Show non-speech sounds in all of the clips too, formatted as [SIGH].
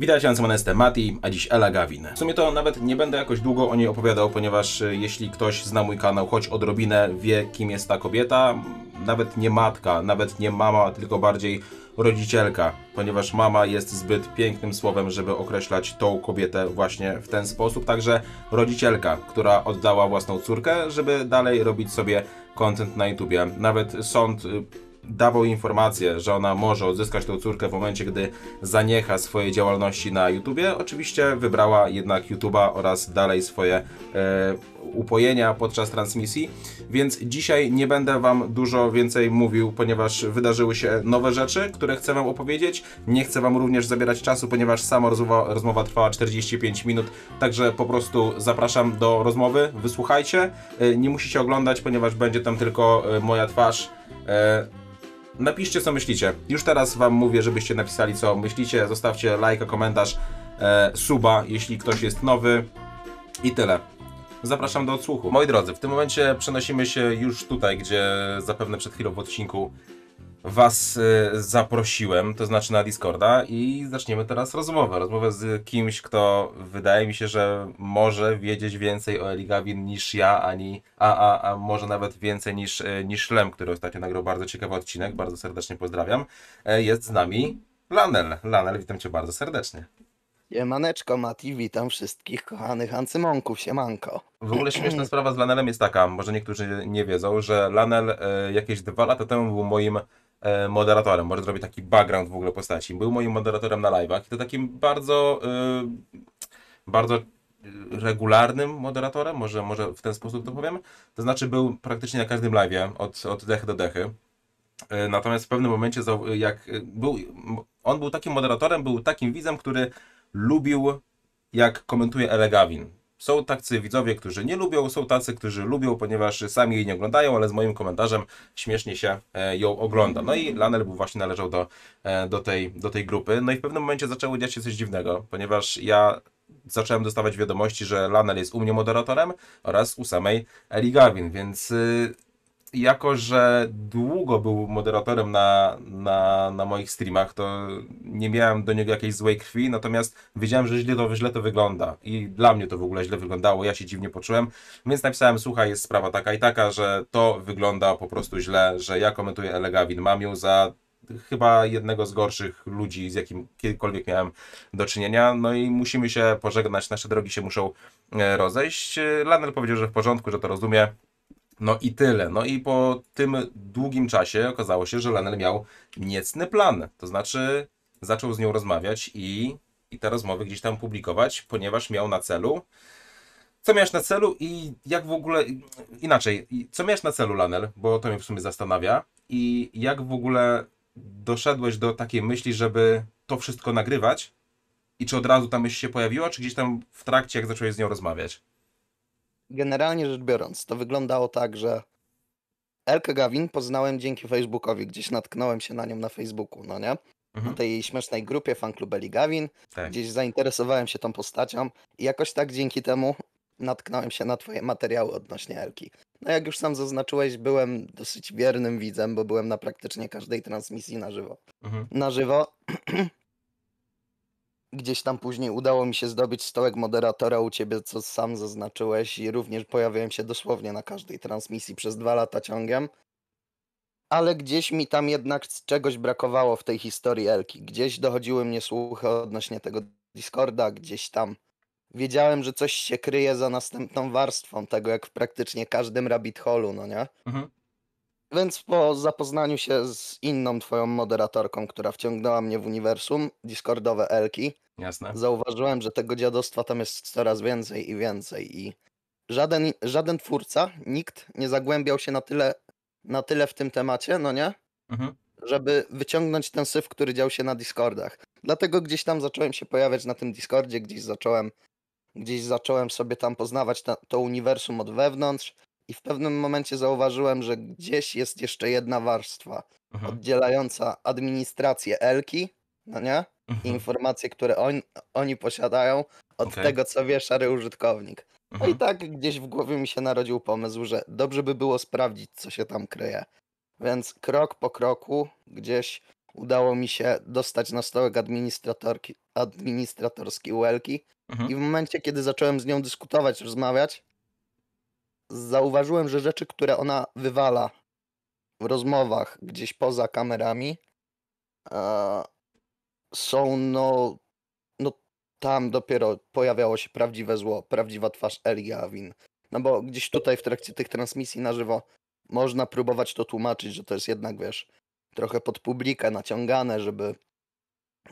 Witajcie, nazywam jestem Mati, a dziś Ela Gawin. W sumie to nawet nie będę jakoś długo o niej opowiadał, ponieważ e, jeśli ktoś zna mój kanał choć odrobinę, wie kim jest ta kobieta, nawet nie matka, nawet nie mama, tylko bardziej rodzicielka, ponieważ mama jest zbyt pięknym słowem, żeby określać tą kobietę właśnie w ten sposób. Także rodzicielka, która oddała własną córkę, żeby dalej robić sobie content na YouTubie. Nawet sąd y, dawał informację, że ona może odzyskać tą córkę w momencie, gdy zaniecha swojej działalności na YouTubie. Oczywiście wybrała jednak YouTube'a oraz dalej swoje e, upojenia podczas transmisji, więc dzisiaj nie będę Wam dużo więcej mówił, ponieważ wydarzyły się nowe rzeczy, które chcę Wam opowiedzieć. Nie chcę Wam również zabierać czasu, ponieważ sama rozmowa, rozmowa trwała 45 minut, także po prostu zapraszam do rozmowy, wysłuchajcie. E, nie musicie oglądać, ponieważ będzie tam tylko e, moja twarz. E, Napiszcie co myślicie. Już teraz wam mówię, żebyście napisali co myślicie. Zostawcie lajka, komentarz, e, suba, jeśli ktoś jest nowy. I tyle. Zapraszam do odsłuchu. Moi drodzy, w tym momencie przenosimy się już tutaj, gdzie zapewne przed chwilą w odcinku Was y, zaprosiłem, to znaczy na Discorda i zaczniemy teraz rozmowę. Rozmowę z kimś, kto wydaje mi się, że może wiedzieć więcej o Eligawin niż ja, ani, a, a, a może nawet więcej niż, y, niż Lem, który ostatnio nagrał bardzo ciekawy odcinek, bardzo serdecznie pozdrawiam. E, jest z nami Lanel. Lanel, witam Cię bardzo serdecznie. Siemaneczko Mati, witam wszystkich kochanych ancymonków, siemanko. W ogóle śmieszna [CLEARS THROAT] sprawa z Lanelem jest taka, może niektórzy nie wiedzą, że Lanel e, jakieś dwa lata temu był moim E, moderatorem. Może zrobić taki background w ogóle postaci. Był moim moderatorem na live'ach i to takim bardzo, e, bardzo regularnym moderatorem, może, może w ten sposób to powiem. To znaczy był praktycznie na każdym live'ie, od, od dechy do dechy. E, natomiast w pewnym momencie, jak był, on był takim moderatorem, był takim widzem, który lubił, jak komentuje Elegawin. Są tacy widzowie, którzy nie lubią, są tacy, którzy lubią, ponieważ sami jej nie oglądają, ale z moim komentarzem śmiesznie się e, ją ogląda. No i Lanel był właśnie należał do, e, do, tej, do tej grupy. No i w pewnym momencie zaczęło dziać się coś dziwnego, ponieważ ja zacząłem dostawać wiadomości, że Lanel jest u mnie moderatorem oraz u samej Eli Gawin, więc y, jako że długo był moderatorem na, na, na moich streamach, to nie miałem do niego jakiejś złej krwi, natomiast wiedziałem, że źle to, źle to wygląda i dla mnie to w ogóle źle wyglądało, ja się dziwnie poczułem, więc napisałem, słuchaj, jest sprawa taka i taka, że to wygląda po prostu źle, że ja komentuję Elegawin, mam za chyba jednego z gorszych ludzi, z jakim kiedykolwiek miałem do czynienia. No i musimy się pożegnać, nasze drogi się muszą e, rozejść. E, Lanel powiedział, że w porządku, że to rozumie. No i tyle. No i po tym długim czasie okazało się, że Lanel miał niecny plan. To znaczy zaczął z nią rozmawiać i, i te rozmowy gdzieś tam publikować, ponieważ miał na celu co miałeś na celu i jak w ogóle. Inaczej, co miałeś na celu, Lanel, bo to mnie w sumie zastanawia, i jak w ogóle doszedłeś do takiej myśli, żeby to wszystko nagrywać? I czy od razu ta myśl się pojawiła, czy gdzieś tam w trakcie, jak zacząłeś z nią rozmawiać? generalnie rzecz biorąc, to wyglądało tak, że Elkę Gawin poznałem dzięki Facebookowi, gdzieś natknąłem się na nią na Facebooku, no nie? Mhm. Na tej śmiesznej grupie fanklubeli Gawin, tak. gdzieś zainteresowałem się tą postacią i jakoś tak dzięki temu natknąłem się na twoje materiały odnośnie Elki. No jak już sam zaznaczyłeś, byłem dosyć wiernym widzem, bo byłem na praktycznie każdej transmisji na żywo. Mhm. Na żywo gdzieś tam później udało mi się zdobyć stołek moderatora u ciebie, co sam zaznaczyłeś, i również pojawiałem się dosłownie na każdej transmisji przez dwa lata ciągiem. Ale gdzieś mi tam jednak czegoś brakowało w tej historii Elki. Gdzieś dochodziły mnie słuchy odnośnie tego Discorda, gdzieś tam wiedziałem, że coś się kryje za następną warstwą tego, jak w praktycznie każdym rabbit holu, no nie? Mhm. Więc po zapoznaniu się z inną twoją moderatorką, która wciągnęła mnie w uniwersum, Discordowe Elki, Jasne. zauważyłem, że tego dziadostwa tam jest coraz więcej i więcej i żaden, żaden twórca, nikt nie zagłębiał się na tyle, na tyle w tym temacie, no nie? Mhm. Żeby wyciągnąć ten syf, który dział się na Discordach. Dlatego gdzieś tam zacząłem się pojawiać na tym Discordzie, gdzieś zacząłem, gdzieś zacząłem sobie tam poznawać ta, to uniwersum od wewnątrz i w pewnym momencie zauważyłem, że gdzieś jest jeszcze jedna warstwa Aha. oddzielająca administrację Elki, no nie? Aha. Mhm. informacje, które on, oni posiadają od okay. tego, co wie szary użytkownik. Aha. No i tak gdzieś w głowie mi się narodził pomysł, że dobrze by było sprawdzić, co się tam kryje. Więc krok po kroku gdzieś udało mi się dostać na stołek administratorki, administratorski Welki. Mhm. I w momencie, kiedy zacząłem z nią dyskutować, rozmawiać, zauważyłem, że rzeczy, które ona wywala w rozmowach gdzieś poza kamerami, e, są no, no tam dopiero pojawiało się prawdziwe zło, prawdziwa twarz Eli Win. No bo gdzieś tutaj w trakcie tych transmisji na żywo można próbować to tłumaczyć, że to jest jednak, wiesz, trochę pod publikę naciągane, żeby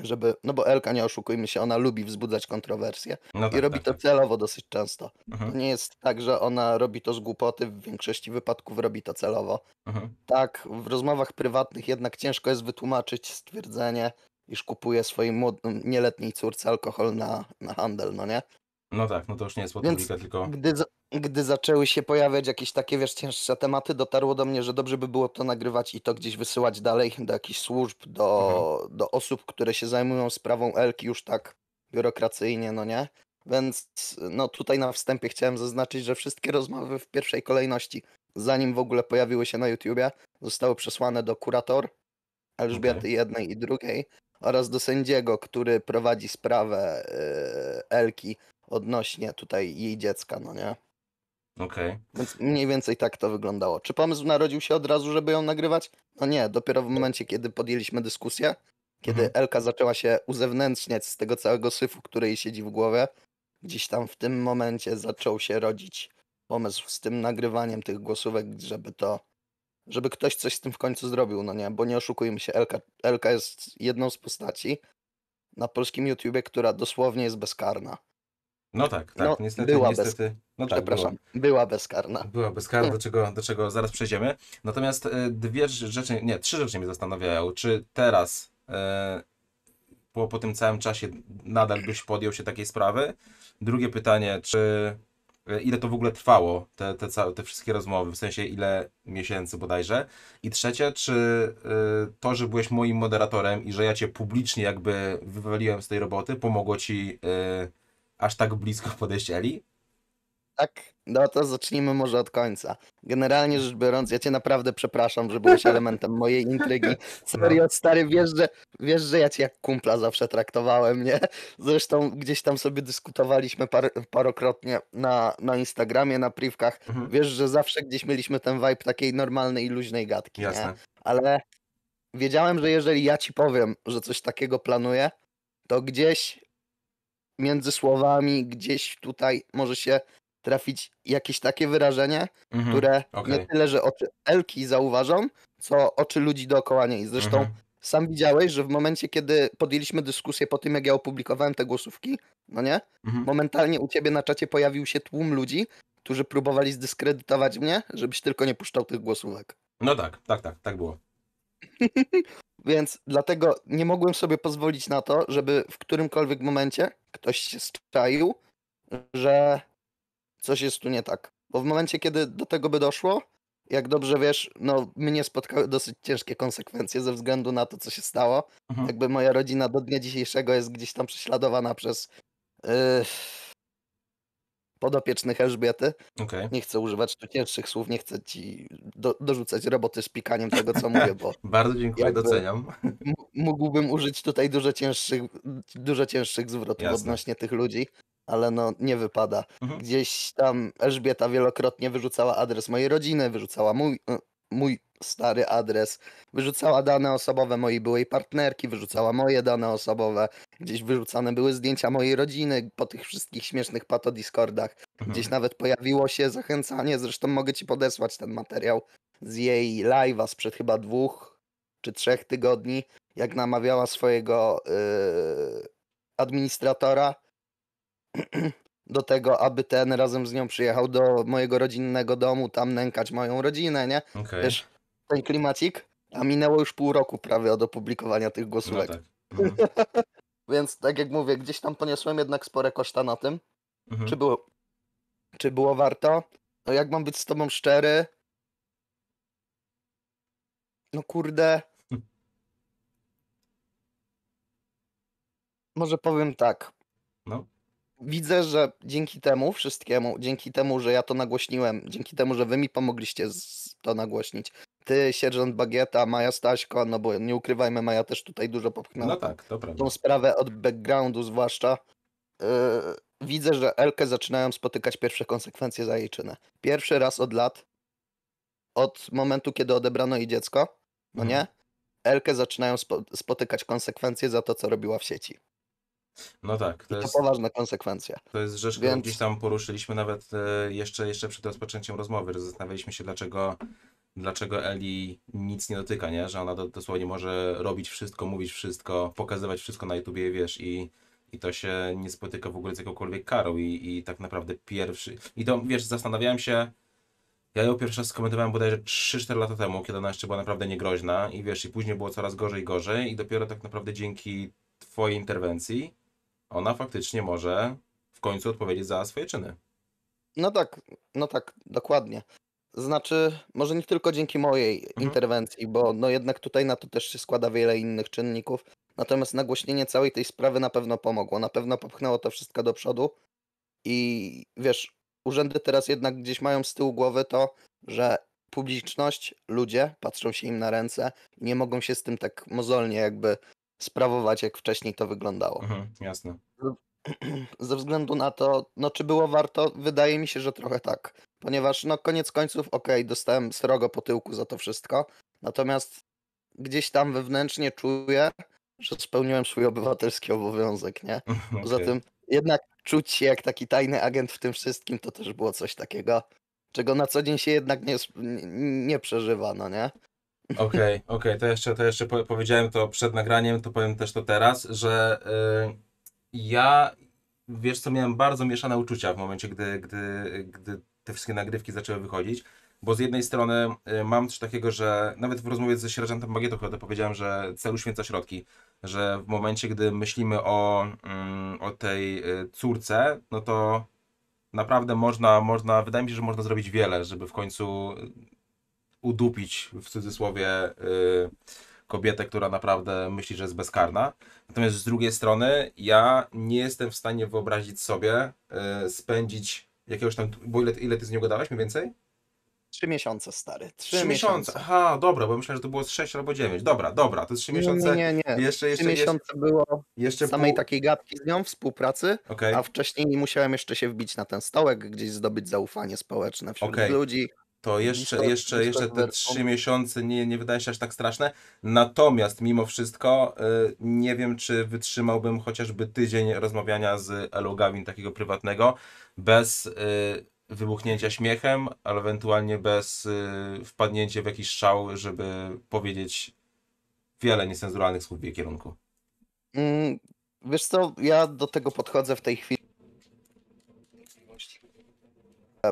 żeby, no bo Elka, nie oszukujmy się, ona lubi wzbudzać kontrowersje no tak, i robi tak, to tak. celowo dosyć często. Mhm. To nie jest tak, że ona robi to z głupoty, w większości wypadków robi to celowo. Mhm. Tak, w rozmowach prywatnych jednak ciężko jest wytłumaczyć stwierdzenie, iż kupuje swojej nieletniej córce alkohol na, na handel, no nie? No tak, no to już nie jest Więc tylko... gdy, gdy zaczęły się pojawiać jakieś takie, wiesz, cięższe tematy, dotarło do mnie, że dobrze by było to nagrywać i to gdzieś wysyłać dalej do jakichś służb, do, mhm. do osób, które się zajmują sprawą Elki już tak biurokracyjnie, no nie? Więc no tutaj na wstępie chciałem zaznaczyć, że wszystkie rozmowy w pierwszej kolejności, zanim w ogóle pojawiły się na YouTubie, zostały przesłane do kurator Elżbiety jednej i drugiej oraz do sędziego, który prowadzi sprawę yy, Elki odnośnie tutaj jej dziecka, no nie? Okej. Okay. Więc mniej więcej tak to wyglądało. Czy pomysł narodził się od razu, żeby ją nagrywać? No nie, dopiero w momencie, kiedy podjęliśmy dyskusję, kiedy mhm. Elka zaczęła się uzewnętrzniać z tego całego syfu, który jej siedzi w głowie, gdzieś tam w tym momencie zaczął się rodzić pomysł z tym nagrywaniem tych głosówek, żeby to, żeby ktoś coś z tym w końcu zrobił, no nie, bo nie oszukujmy się, Elka, Elka jest jedną z postaci na polskim YouTubie, która dosłownie jest bezkarna. No tak, tak, no, niestety, była niestety. No tak, Przepraszam, była, była bezkarna. Była bezkarna, do czego, do czego zaraz przejdziemy. Natomiast e, dwie rzeczy, nie, trzy rzeczy mnie zastanawiają. Czy teraz, e, po, po tym całym czasie, nadal byś podjął się takiej sprawy? Drugie pytanie, czy e, ile to w ogóle trwało, te, te, całe, te wszystkie rozmowy, w sensie ile miesięcy bodajże. I trzecie, czy to, że byłeś moim moderatorem i że ja cię publicznie jakby wywaliłem z tej roboty, pomogło ci aż tak blisko podejścieli? Tak, no to zacznijmy może od końca. Generalnie rzecz biorąc, ja cię naprawdę przepraszam, że byłeś [LAUGHS] elementem mojej intrygi. No. Serio, no. stary, wiesz że, wiesz, że ja cię jak kumpla zawsze traktowałem, nie? Zresztą gdzieś tam sobie dyskutowaliśmy par, parokrotnie na, na Instagramie, na privkach. Mhm. Wiesz, że zawsze gdzieś mieliśmy ten vibe takiej normalnej luźnej gadki, Jasne. nie? Ale wiedziałem, że jeżeli ja ci powiem, że coś takiego planuję, to gdzieś między słowami gdzieś tutaj może się trafić jakieś takie wyrażenie, mhm. które okay. nie tyle, że oczy Elki zauważą, co oczy ludzi dookoła niej. Zresztą mhm. sam widziałeś, że w momencie, kiedy podjęliśmy dyskusję po tym, jak ja opublikowałem te głosówki, no nie? Mhm. Momentalnie u ciebie na czacie pojawił się tłum ludzi, którzy próbowali zdyskredytować mnie, żebyś tylko nie puszczał tych głosówek. No tak, tak, tak, tak było. [LAUGHS] Więc dlatego nie mogłem sobie pozwolić na to, żeby w którymkolwiek momencie ktoś się strzaił, że coś jest tu nie tak. Bo w momencie, kiedy do tego by doszło, jak dobrze wiesz, no mnie spotkały dosyć ciężkie konsekwencje ze względu na to, co się stało. Mhm. Jakby moja rodzina do dnia dzisiejszego jest gdzieś tam prześladowana przez. Yy podopiecznych Elżbiety. Okay. Nie chcę używać cięższych słów, nie chcę ci do, dorzucać roboty z pikaniem tego, co mówię, bo... [LAUGHS] Bardzo dziękuję, doceniam. Mógłbym użyć tutaj dużo cięższych, dużo cięższych zwrotów Jasne. odnośnie tych ludzi, ale no nie wypada. Mhm. Gdzieś tam Elżbieta wielokrotnie wyrzucała adres mojej rodziny, wyrzucała mój, e, mój stary adres, wyrzucała dane osobowe mojej byłej partnerki, wyrzucała moje dane osobowe, gdzieś wyrzucane były zdjęcia mojej rodziny po tych wszystkich śmiesznych patodiscordach. Mhm. Gdzieś nawet pojawiło się zachęcanie, zresztą mogę ci podesłać ten materiał z jej live'a sprzed chyba dwóch czy trzech tygodni, jak namawiała swojego yy, administratora [CLEARS THROAT] do tego, aby ten razem z nią przyjechał do mojego rodzinnego domu, tam nękać moją rodzinę, nie? Okay. Wiesz, ten klimacik, a minęło już pół roku prawie od opublikowania tych głosówek. No tak. mhm. [LAUGHS] Więc tak jak mówię, gdzieś tam poniosłem jednak spore koszta na tym. Mhm. Czy, było, czy było warto? No jak mam być z tobą szczery? No kurde. [LAUGHS] Może powiem tak. No. Widzę, że dzięki temu wszystkiemu, dzięki temu, że ja to nagłośniłem, dzięki temu, że wy mi pomogliście to nagłośnić, ty, sierżant Bagieta, Maja Staśko, no bo nie ukrywajmy, Maja też tutaj dużo popchnęła. No tak, to prawda. Tą sprawę od backgroundu zwłaszcza. Yy, widzę, że Elkę zaczynają spotykać pierwsze konsekwencje za jej czyny. Pierwszy raz od lat, od momentu, kiedy odebrano jej dziecko, no mhm. nie? Elkę zaczynają spo spotykać konsekwencje za to, co robiła w sieci. No tak. To, I to jest, poważna konsekwencja. To jest rzecz, którą gdzieś tam poruszyliśmy nawet e, jeszcze, jeszcze przed rozpoczęciem rozmowy. Zastanawialiśmy się, dlaczego dlaczego Eli nic nie dotyka, nie? Że ona dosłownie może robić wszystko, mówić wszystko, pokazywać wszystko na YouTubie, wiesz, i, i to się nie spotyka w ogóle z jakąkolwiek karą i, i tak naprawdę pierwszy... I to, wiesz, zastanawiałem się, ja ją pierwszy raz skomentowałem bodajże 3-4 lata temu, kiedy ona jeszcze była naprawdę niegroźna i wiesz, i później było coraz gorzej i gorzej i dopiero tak naprawdę dzięki twojej interwencji ona faktycznie może w końcu odpowiedzieć za swoje czyny. No tak, no tak, dokładnie. Znaczy, może nie tylko dzięki mojej mhm. interwencji, bo no jednak tutaj na to też się składa wiele innych czynników. Natomiast nagłośnienie całej tej sprawy na pewno pomogło, na pewno popchnęło to wszystko do przodu. I wiesz, urzędy teraz jednak gdzieś mają z tyłu głowy to, że publiczność, ludzie patrzą się im na ręce i nie mogą się z tym tak mozolnie jakby sprawować, jak wcześniej to wyglądało. Mhm, jasne. Ze względu na to, no czy było warto? Wydaje mi się, że trochę tak ponieważ no koniec końców, okej, okay, dostałem srogo po tyłku za to wszystko, natomiast gdzieś tam wewnętrznie czuję, że spełniłem swój obywatelski obowiązek, nie? [LAUGHS] Okay. Poza tym jednak czuć się jak taki tajny agent w tym wszystkim, to też było coś takiego, czego na co dzień się jednak nie, nie przeżywa, no nie? [LAUGHS] Okej, okay, okej, okay. to jeszcze, to jeszcze powiedziałem to przed nagraniem, to powiem też to teraz, że yy, ja, wiesz co, miałem bardzo mieszane uczucia w momencie, gdy, gdy, gdy te wszystkie nagrywki zaczęły wychodzić. Bo z jednej strony y, mam coś takiego, że nawet w rozmowie ze sierżantem Bagietą chyba to powiedziałem, że celu święca środki, że w momencie, gdy myślimy o, mm, o tej y, córce, no to naprawdę można, można, wydaje mi się, że można zrobić wiele, żeby w końcu y, udupić w cudzysłowie kobietę, która naprawdę myśli, że jest bezkarna. Natomiast z drugiej strony, ja nie jestem w stanie wyobrazić sobie spędzić jakiegoś tam, bo ile, ile ty z nią gadałeś mniej więcej? Trzy miesiące, stary. Trzy miesiące. Aha, dobra, bo myślałem, że to było z sześć albo dziewięć. Dobra, dobra, to trzy miesiące. Nie, nie, nie. Jeszcze, jeszcze, trzy miesiące jeszcze, było jeszcze samej pół... takiej gadki z nią, współpracy, okay. a wcześniej musiałem jeszcze się wbić na ten stołek, gdzieś zdobyć zaufanie społeczne wśród okay. ludzi to jeszcze, jeszcze, jeszcze te trzy miesiące nie, nie wydaje się aż tak straszne. Natomiast mimo wszystko y, nie wiem, czy wytrzymałbym chociażby tydzień rozmawiania z Elo Gavin, takiego prywatnego, bez y, wybuchnięcia śmiechem, ale ewentualnie bez y, wpadnięcia w jakiś szał, żeby powiedzieć wiele niesensualnych słów w jej kierunku. Mm, wiesz co, ja do tego podchodzę w tej chwili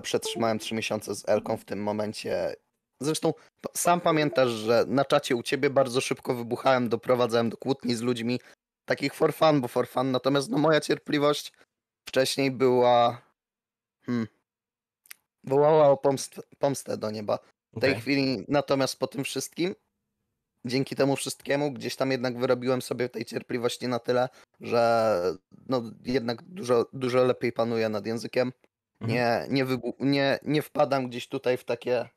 przetrzymałem 3 miesiące z Elką w tym momencie. Zresztą sam pamiętasz, że na czacie u ciebie bardzo szybko wybuchałem, doprowadzałem do kłótni z ludźmi, takich for fun, bo for fun. Natomiast no, moja cierpliwość wcześniej była. Hmm, wołała o pomst pomstę do nieba. W okay. tej chwili natomiast po tym wszystkim, dzięki temu wszystkiemu, gdzieś tam jednak wyrobiłem sobie tej cierpliwości na tyle, że no, jednak dużo, dużo lepiej panuję nad językiem. Nie, mhm. nie, nie, nie wpadam gdzieś tutaj w takie.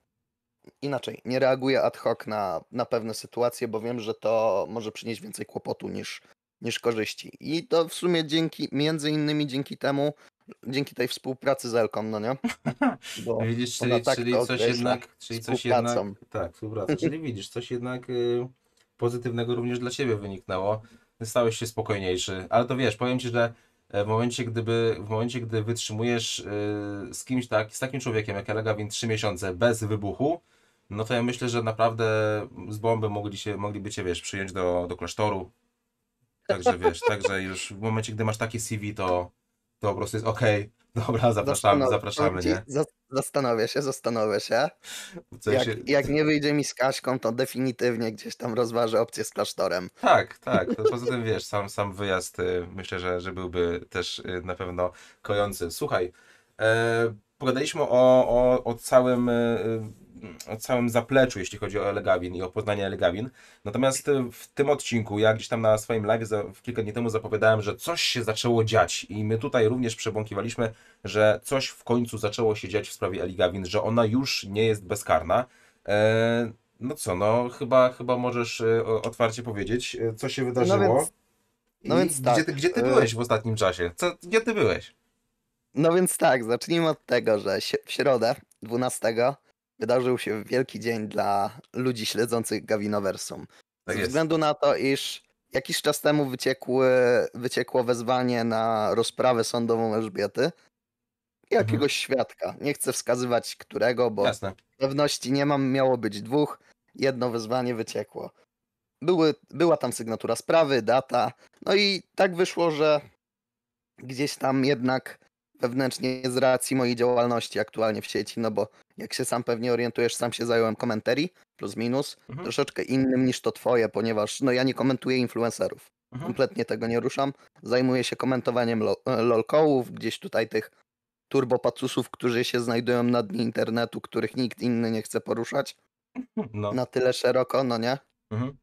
Inaczej, nie reaguję ad hoc na, na pewne sytuacje, bo wiem, że to może przynieść więcej kłopotu niż, niż korzyści. I to w sumie dzięki, między innymi dzięki temu, dzięki tej współpracy z Elką, no nie? Bo [LAUGHS] widzisz, czyli, tak czyli coś jednak, czyli coś jednak, tak, współpraca, [LAUGHS] czyli widzisz, coś jednak y, pozytywnego również dla Ciebie wyniknęło, stałeś się spokojniejszy, ale to wiesz, powiem Ci, że E, w momencie, gdyby, w momencie gdy wytrzymujesz e, z kimś tak, z takim człowiekiem jak Elegawin 3 miesiące bez wybuchu, no to ja myślę, że naprawdę z bomby mogli się, mogliby cię, wiesz, przyjąć do, do klasztoru. Także wiesz, także już w momencie, gdy masz takie CV, to to po prostu jest okej, okay. [LAUGHS] Dobra, zapraszamy, Zastanow zapraszamy, nie? Zastanowię się, zastanowię się. jak, jak, nie wyjdzie mi z Kaśką, to definitywnie gdzieś tam rozważę opcję z klasztorem. Tak, tak. [LAUGHS] poza tym wiesz, sam, sam wyjazd y, myślę, że, że byłby też y, na pewno kojący. Słuchaj, e, pogadaliśmy o, o, o całym e, e, o całym zapleczu, jeśli chodzi o Elegawin i o poznanie Elegawin. Natomiast e, w tym odcinku, ja gdzieś tam na swoim live za, kilka dni temu zapowiadałem, że coś się zaczęło dziać i my tutaj również przebąkiwaliśmy, że coś w końcu zaczęło się dziać w sprawie Elegawin, że ona już nie jest bezkarna. Eee, no co, no chyba, chyba możesz otwarcie powiedzieć, co się wydarzyło. No więc, no więc tak. gdzie, gdzie, ty byłeś w ostatnim czasie? Co, gdzie ty byłeś? No więc tak, zacznijmy od tego, że w środę 12 wydarzył się wielki dzień dla ludzi śledzących Gawinowersum. Tak Ze względu na to, iż jakiś czas temu wyciekły, wyciekło wezwanie na rozprawę sądową Elżbiety mhm. jakiegoś mhm. świadka. Nie chcę wskazywać którego, bo Jasne. pewności nie mam, miało być dwóch. Jedno wezwanie wyciekło. Były, była tam sygnatura sprawy, data. No i tak wyszło, że gdzieś tam jednak wewnętrznie z racji mojej działalności aktualnie w sieci, no bo jak się sam pewnie orientujesz, sam się zająłem komentarii, plus minus, mhm. troszeczkę innym niż to twoje, ponieważ no ja nie komentuję influencerów. Mhm. Kompletnie tego nie ruszam. Zajmuję się komentowaniem lo e, lolkołów, gdzieś tutaj tych turbopacusów, którzy się znajdują na dnie internetu, których nikt inny nie chce poruszać. No. Na tyle szeroko, no nie? Mhm.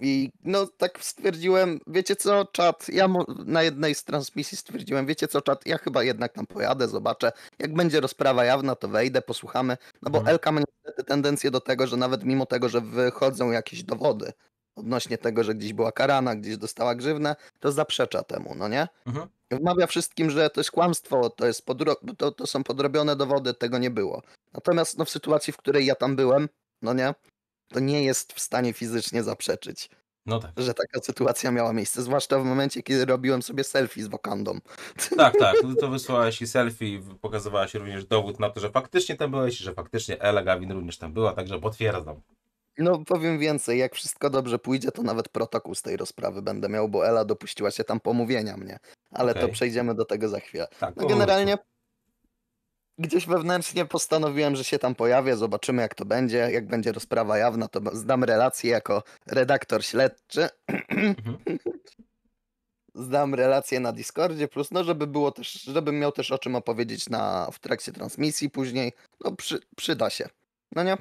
I no tak stwierdziłem, wiecie co, czat, ja na jednej z transmisji stwierdziłem, wiecie co, czat, ja chyba jednak tam pojadę, zobaczę. Jak będzie rozprawa jawna, to wejdę, posłuchamy. No bo mhm. Elka ma niestety tendencję do tego, że nawet mimo tego, że wychodzą jakieś dowody odnośnie tego, że gdzieś była karana, gdzieś dostała grzywnę, to zaprzecza temu, no nie? Mhm. Wmawia wszystkim, że to jest kłamstwo, to, jest podro- to, to są podrobione dowody, tego nie było. Natomiast no, w sytuacji, w której ja tam byłem, no nie? to nie jest w stanie fizycznie zaprzeczyć. No tak. Że taka sytuacja miała miejsce, zwłaszcza w momencie, kiedy robiłem sobie selfie z wokandą. [LAUGHS] Tak, tak. No to wysłałeś i selfie, pokazywałaś również dowód na to, że faktycznie tam byłeś, że faktycznie Ela Gawin również tam była, także potwierdzam. No powiem więcej, jak wszystko dobrze pójdzie, to nawet protokół z tej rozprawy będę miał, bo Ela dopuściła się tam pomówienia mnie. Ale okay. to przejdziemy do tego za chwilę. Tak, no generalnie gdzieś wewnętrznie postanowiłem, że się tam pojawię, zobaczymy jak to będzie. Jak będzie rozprawa jawna, to zdam relację jako redaktor śledczy. Mhm. [CLEARS THROAT] zdam relację na Discordzie, plus no, żeby było też, żebym miał też o czym opowiedzieć na, w trakcie transmisji później. No przy, przyda się. No nie?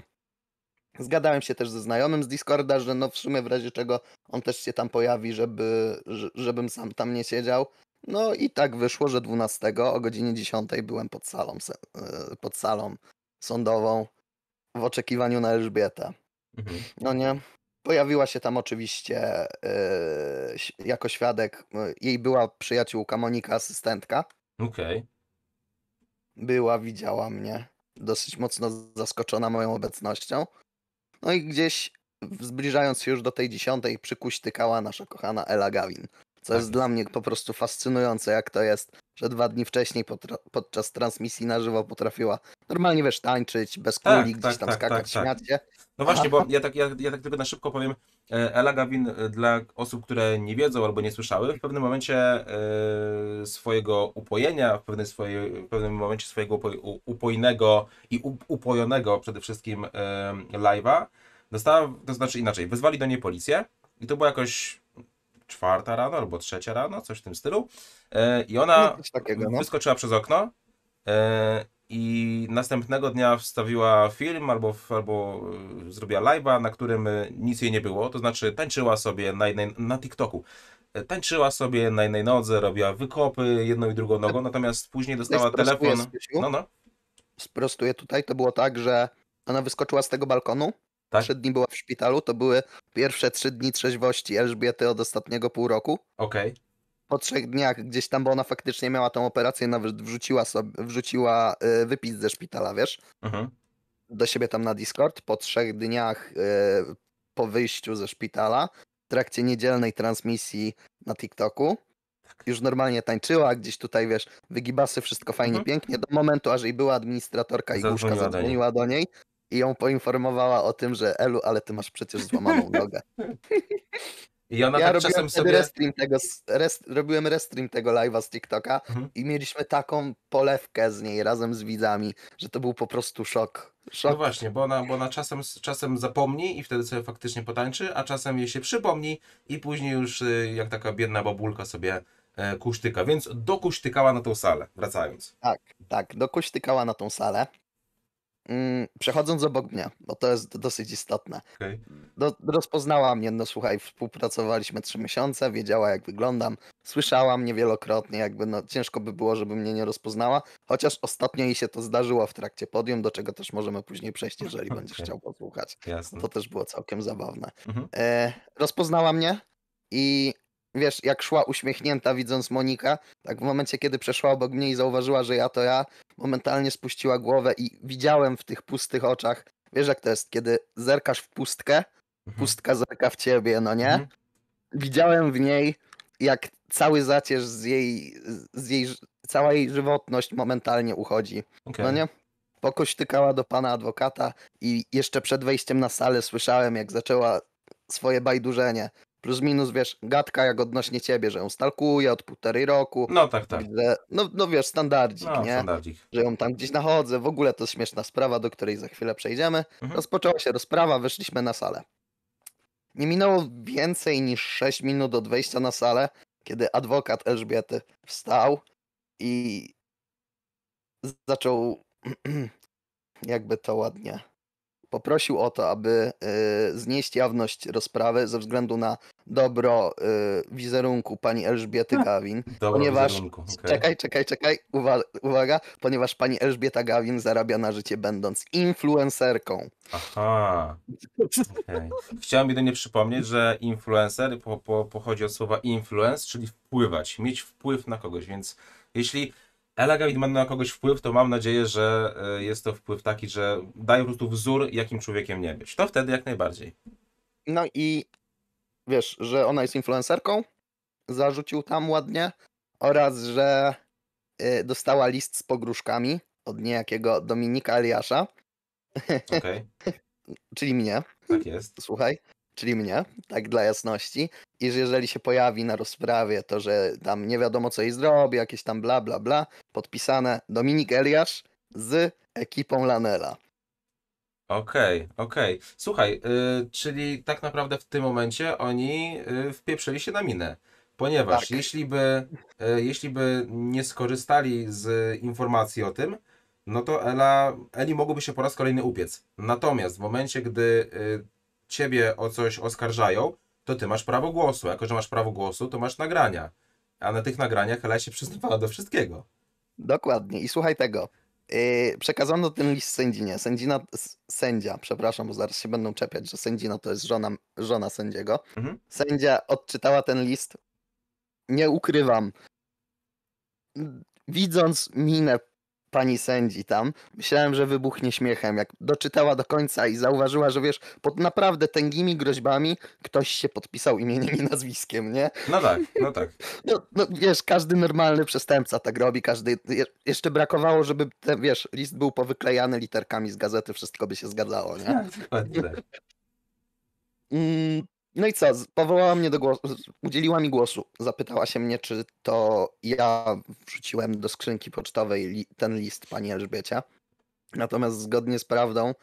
Zgadałem się też ze znajomym z Discorda, że no w sumie w razie czego on też się tam pojawi, żeby, żebym sam tam nie siedział. No i tak wyszło, że 12 o godzinie 10 byłem pod salą, e, pod salą sądową w oczekiwaniu na Elżbietę. Mhm. No nie. Pojawiła się tam oczywiście yy, jako świadek e, jej była przyjaciółka Monika, asystentka. Okej. Okay. Była, widziała mnie. Dosyć mocno zaskoczona moją obecnością. No i gdzieś zbliżając się już do tej dziesiątej, przykuśtykała nasza kochana Ela Gawin. Co jest tak. dla mnie po prostu fascynujące, jak to jest, że dwa dni wcześniej podczas transmisji na żywo potrafiła normalnie, wiesz, tańczyć, bez tak, kuli, tak, gdzieś tak, tam tak, skakać, tak, tak. śmiać się. No właśnie, bo ja tak, ja, ja tak tylko na szybko powiem, e, Ela Gavin e, dla osób, które nie wiedzą albo nie słyszały, w pewnym momencie e, swojego upojenia, w pewnym, swoje, w pewnym momencie swojego upojnego i upojonego przede wszystkim live'a, dostała, to znaczy inaczej, wezwali do niej policję i to było jakoś czwarta rano albo trzecia rano, coś w tym stylu. E, I ona no, takiego, no. wyskoczyła przez okno e, i następnego dnia wstawiła film albo, albo e, zrobiła live'a, na którym nic jej nie było, to znaczy tańczyła sobie na, na TikToku. Tańczyła sobie na jednej nodze, robiła wykopy jedną i drugą nogą, natomiast później dostała telefon. No, no. Sprostuję tutaj, to było tak, że ona wyskoczyła z tego balkonu, tak? trzy dni była w szpitalu, to były pierwsze trzy dni trzeźwości Elżbiety od ostatniego pół roku. Okej. Okay. Po trzech dniach gdzieś tam, bo ona faktycznie miała tą operację, nawet no, wrzuciła, sobie, wrzuciła y, wypis ze szpitala, wiesz? Mhm. Do siebie tam na Discord. Po trzech dniach y, po wyjściu ze szpitala, w trakcie niedzielnej transmisji na TikToku, tak. już normalnie tańczyła, gdzieś tutaj, wiesz, wygibasy, wszystko fajnie, mhm. pięknie, do momentu, aż jej była administratorka i Zadzwoniła zadzwoniła do niej i ją poinformowała o tym, że Elu, ale ty masz przecież złamaną [LAUGHS] nogę. I ona ja tak robiłem czasem sobie... Restream tego, rest, robiłem restream tego live'a z TikToka mhm. i mieliśmy taką polewkę z niej razem z widzami, że to był po prostu szok. szok. No właśnie, bo ona, bo ona czasem, czasem zapomni i wtedy sobie faktycznie potańczy, a czasem jej się przypomni i później już y, jak taka biedna babulka sobie e, kusztyka, więc dokusztykała na tą salę, wracając. Tak, tak, dokusztykała na tą salę. Mm, przechodząc obok mnie, bo to jest dosyć istotne. Okay. Do, rozpoznała mnie, no słuchaj, współpracowaliśmy trzy miesiące, wiedziała jak wyglądam, słyszała mnie wielokrotnie, jakby no ciężko by było, żeby mnie nie rozpoznała, chociaż ostatnio jej się to zdarzyło w trakcie podium, do czego też możemy później przejść, jeżeli okay. [LAUGHS] będziesz chciał posłuchać. Jasne. To też było całkiem zabawne. Mhm. E, rozpoznała mnie i wiesz, jak szła uśmiechnięta widząc Monika, tak w momencie, kiedy przeszła obok mnie i zauważyła, że ja to ja, momentalnie spuściła głowę i widziałem w tych pustych oczach, wiesz jak to jest, kiedy zerkasz w pustkę, mhm. pustka zerka w ciebie, no nie? Mhm. Widziałem w niej, jak cały zacierz z jej, z jej cała jej żywotność momentalnie uchodzi, okay. no nie? tykała do pana adwokata i jeszcze przed wejściem na salę słyszałem, jak zaczęła swoje bajdurzenie plus minus, wiesz, gadka jak odnośnie ciebie, że ją stalkuję od półtorej roku. No tak, tak. no, no wiesz, standardzik, no, nie? Standardzik. Że ją tam gdzieś nachodzę, w ogóle to śmieszna sprawa, do której za chwilę przejdziemy. Mhm. Rozpoczęła się rozprawa, wyszliśmy na salę. Nie minęło więcej niż 6 minut od wejścia na salę, kiedy adwokat Elżbiety wstał i zaczął [CLEARS THROAT] jakby to ładnie poprosił o to, aby y, znieść jawność rozprawy ze względu na dobro y, wizerunku pani Elżbiety tak. Gawin, dobro ponieważ wizerunku. Okay. czekaj, czekaj, czekaj, uwaga, uwaga, ponieważ pani Elżbieta Gawin zarabia na życie będąc influencerką. Aha. Okay. Chciałem jedynie przypomnieć, że influencer po, po, pochodzi od słowa influence, czyli wpływać, mieć wpływ na kogoś, więc jeśli Ela Gawin ma na kogoś wpływ, to mam nadzieję, że e, jest to wpływ taki, że daje po prostu wzór, jakim człowiekiem nie być. To wtedy jak najbardziej. No i wiesz, że ona jest influencerką, zarzucił tam ładnie, oraz że e, dostała list z pogróżkami od niejakiego Dominika Eliasza. [LAUGHS] Okej. Okay. Czyli mnie. Tak jest. Słuchaj czyli mnie, tak dla jasności, iż jeżeli się pojawi na rozprawie to, że tam nie wiadomo co jej zrobi, jakieś tam bla bla bla, podpisane Dominik Eliasz z ekipą Lanela. Okej, okay, okej. Okay. Słuchaj, yy, czyli tak naprawdę w tym momencie oni yy, wpieprzyli się na minę. Ponieważ tak. jeśli, by, yy, jeśli by nie skorzystali z informacji o tym, no to Ela, Eli mogłoby się po raz kolejny upiec. Natomiast w momencie, gdy y, ciebie o coś oskarżają, to ty masz prawo głosu. Jako, że masz prawo głosu, to masz nagrania. A na tych nagraniach Hela się przyznawała do wszystkiego. Dokładnie. I słuchaj tego. Yy, przekazano ten list sędzinie. Sędzina, sędzia, przepraszam, bo zaraz się będą czepiać, że sędzina to jest żona, żona sędziego. Mhm. Sędzia odczytała ten list. Nie ukrywam. Widząc minę pani sędzi tam, myślałem, że wybuchnie śmiechem, jak doczytała do końca i zauważyła, że wiesz, pod naprawdę tęgimi groźbami ktoś się podpisał imieniem i nazwiskiem, nie? No tak, no tak. [LAUGHS] No, no wiesz, każdy normalny przestępca tak robi, każdy, jeszcze brakowało, żeby, ten, wiesz, list był powyklejany literkami z gazety, wszystko by się zgadzało, nie? Tak, [LAUGHS] tak. No i co? Powołała mnie do głosu, udzieliła mi głosu. Zapytała się mnie, czy to ja wrzuciłem do skrzynki pocztowej li, ten list pani Elżbiecia. Natomiast zgodnie z prawdą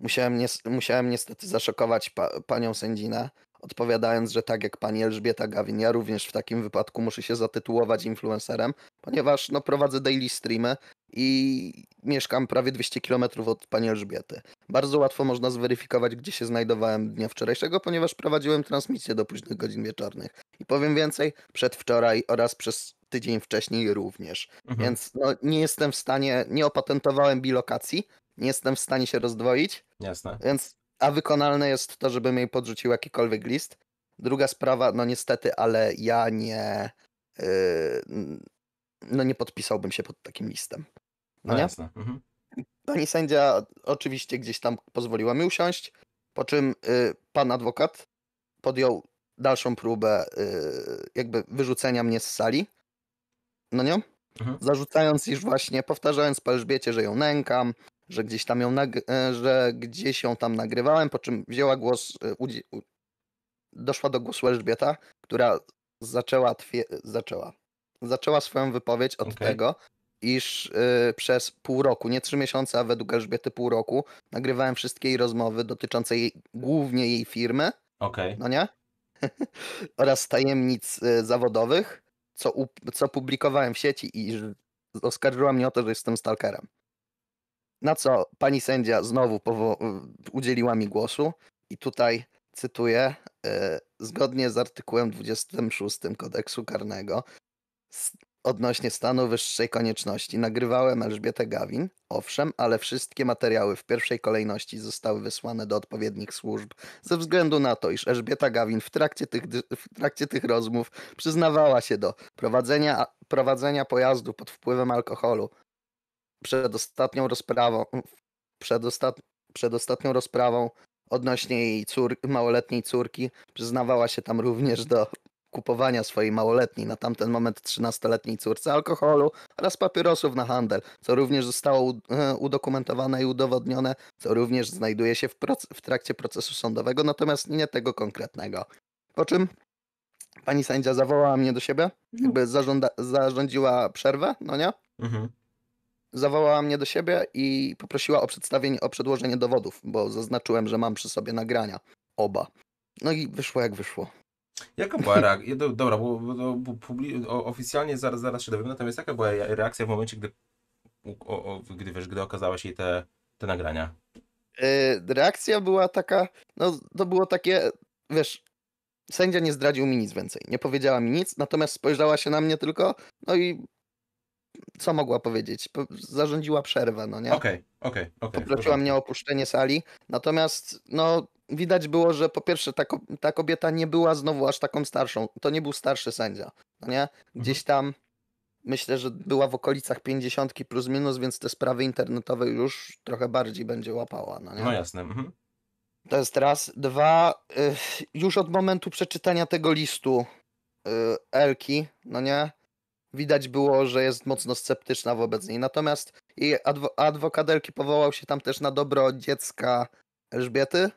musiałem, musiałem niestety zaszokować pa, panią sędzinę, odpowiadając, że tak jak pani Elżbieta Gawin, ja również w takim wypadku muszę się zatytułować influencerem, ponieważ no, prowadzę daily streamy i mieszkam prawie 200 km od pani Elżbiety. Bardzo łatwo można zweryfikować, gdzie się znajdowałem dnia wczorajszego, ponieważ prowadziłem transmisję do późnych godzin wieczornych. I powiem więcej, przedwczoraj oraz przez tydzień wcześniej również. Mhm. Więc no, nie jestem w stanie, nie opatentowałem bilokacji, nie jestem w stanie się rozdwoić. Jasne. Więc, a wykonalne jest to, żebym jej podrzucił jakikolwiek list. Druga sprawa, no niestety, ale ja nie. Yy, no nie podpisałbym się pod takim listem. No, no jasne. Mhm. Pani sędzia oczywiście gdzieś tam pozwoliła mi usiąść, po czym y, pan adwokat podjął dalszą próbę y, jakby wyrzucenia mnie z sali. No nie? Mhm. Zarzucając, iż właśnie powtarzając po Elżbiecie, że ją nękam, że gdzieś tam ją, y, że gdzieś ją tam nagrywałem, po czym wzięła głos, y, doszła do głosu Elżbieta, która zaczęła, zaczęła, zaczęła swoją wypowiedź od okay. tego, iż y, przez pół roku, nie trzy miesiące, a według Elżbiety pół roku, nagrywałem wszystkie jej rozmowy dotyczące jej, głównie jej firmy. Okej. Okay. No nie? [LAUGHS] Oraz tajemnic y, zawodowych, co, co publikowałem w sieci i oskarżyła mnie o to, że jestem stalkerem. Na co pani sędzia znowu y, udzieliła mi głosu i tutaj cytuję, zgodnie z artykułem 26 kodeksu karnego, odnośnie stanu wyższej konieczności. Nagrywałem Elżbietę Gawin, owszem, ale wszystkie materiały w pierwszej kolejności zostały wysłane do odpowiednich służb ze względu na to, iż Elżbieta Gawin w trakcie tych, w trakcie tych rozmów przyznawała się do prowadzenia, prowadzenia pojazdu pod wpływem alkoholu. Przed ostatnią rozprawą, przed ostatnią rozprawą odnośnie jej córki małoletniej córki przyznawała się tam również do kupowania swojej małoletniej, na tamten moment 13-letniej córce alkoholu oraz papierosów na handel, co również zostało e, udokumentowane i udowodnione, co również znajduje się w, w trakcie procesu sądowego, natomiast nie tego konkretnego. Po czym pani sędzia zawołała mnie do siebie, mhm. jakby zażąda, zarządziła przerwę, no nie? Mhm. Zawołała mnie do siebie i poprosiła o przedstawienie, o przedłożenie dowodów, bo zaznaczyłem, że mam przy sobie nagrania. Oba. No i wyszło jak wyszło. Jaka była [LAUGHS] reakcja? Dobra, bo, bo, bo publi... oficjalnie zaraz, zaraz się dowiem, natomiast jaka była reakcja w momencie, gdy, o, o, gdy, wiesz, gdy okazały się te, te nagrania? E, reakcja była taka, no to było takie, wiesz, sędzia nie zdradził mi nic więcej, nie powiedziała mi nic, natomiast spojrzała się na mnie tylko, no i co mogła powiedzieć? Zarządziła przerwę, no nie? Okej, okej, okej. Poprosiła mnie o opuszczenie sali, natomiast no widać było, że po pierwsze ta, ta kobieta nie była znowu aż taką starszą, to nie był starszy sędzia, no nie? Mhm. Gdzieś tam myślę, że była w okolicach 50 plus minus, więc te sprawy internetowe już trochę bardziej będzie łapała, no nie? No jasne, mhm. To jest raz. Dwa, y, już od momentu przeczytania tego listu y, Elki, no nie? widać było, że jest mocno sceptyczna wobec niej. Natomiast i adw- adwokadelki powołał się tam też na dobro dziecka Elżbiety.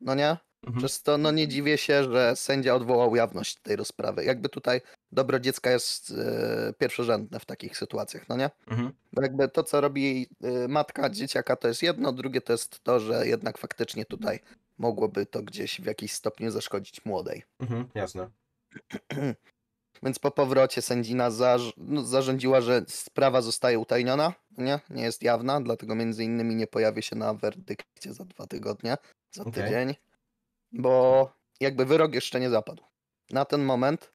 No nie? Mhm. Przez to no nie dziwię się, że sędzia odwołał jawność tej rozprawy. Jakby tutaj dobro dziecka jest yy, pierwszorzędne w takich sytuacjach, no nie? Mhm. Bo jakby to, co robi jej yy, matka dzieciaka, to jest jedno, drugie to jest to, że jednak faktycznie tutaj mogłoby to gdzieś w jakiś stopniu zaszkodzić młodej. Mhm, jasne. [CLEARS THROAT] Więc po powrocie sędzina zarz no, zarządziła, że sprawa zostaje utajniona, nie? nie jest jawna, dlatego między innymi nie pojawi się na werdykcie za dwa tygodnie, za okay. tydzień, bo jakby wyrok jeszcze nie zapadł. Na ten moment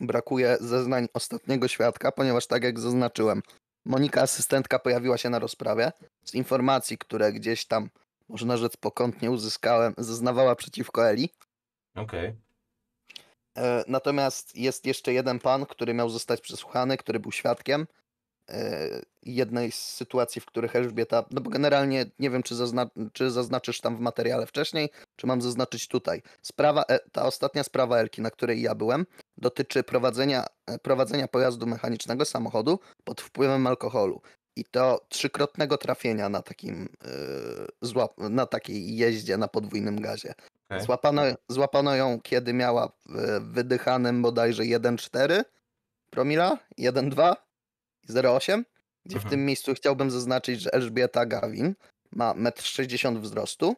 brakuje zeznań ostatniego świadka, ponieważ tak jak zaznaczyłem, Monika asystentka pojawiła się na rozprawie. Z informacji, które gdzieś tam, można rzec pokątnie uzyskałem, zeznawała przeciwko Eli. Okej. Okay. E, natomiast jest jeszcze jeden pan, który miał zostać przesłuchany, który był świadkiem e, jednej z sytuacji, w których Elżbieta, no bo generalnie nie wiem, czy, zazna, czy zaznaczysz tam w materiale wcześniej, czy mam zaznaczyć tutaj. Sprawa, e, ta ostatnia sprawa Elki, na której ja byłem, dotyczy prowadzenia, prowadzenia pojazdu mechanicznego samochodu pod wpływem alkoholu. I to trzykrotnego trafienia na takim yy, złap, na takiej jeździe na podwójnym gazie. Okay. Złapano, złapano ją, kiedy miała w wydychanym bodajże 1,4 promila, 1,2 i 0,8. Gdzie w mhm. tym miejscu chciałbym zaznaczyć, że Elżbieta Gawin ma 1,60 m wzrostu.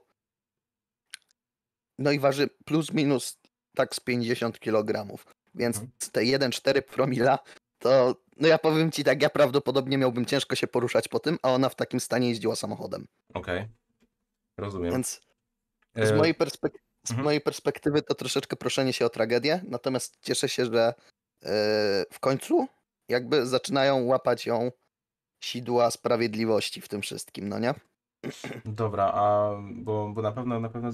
No i waży plus minus tak z 50 kg. Więc mhm. te 1,4 promila to no ja powiem ci tak, ja prawdopodobnie miałbym ciężko się poruszać po tym, a ona w takim stanie jeździła samochodem. Okej. Okay. Rozumiem. Więc z e, mojej, perspek- z mhm. mojej perspektywy to troszeczkę proszenie się o tragedię, natomiast cieszę się, że e, w końcu jakby zaczynają łapać ją sidła sprawiedliwości w tym wszystkim, no nie? Dobra, a bo, bo na pewno na pewno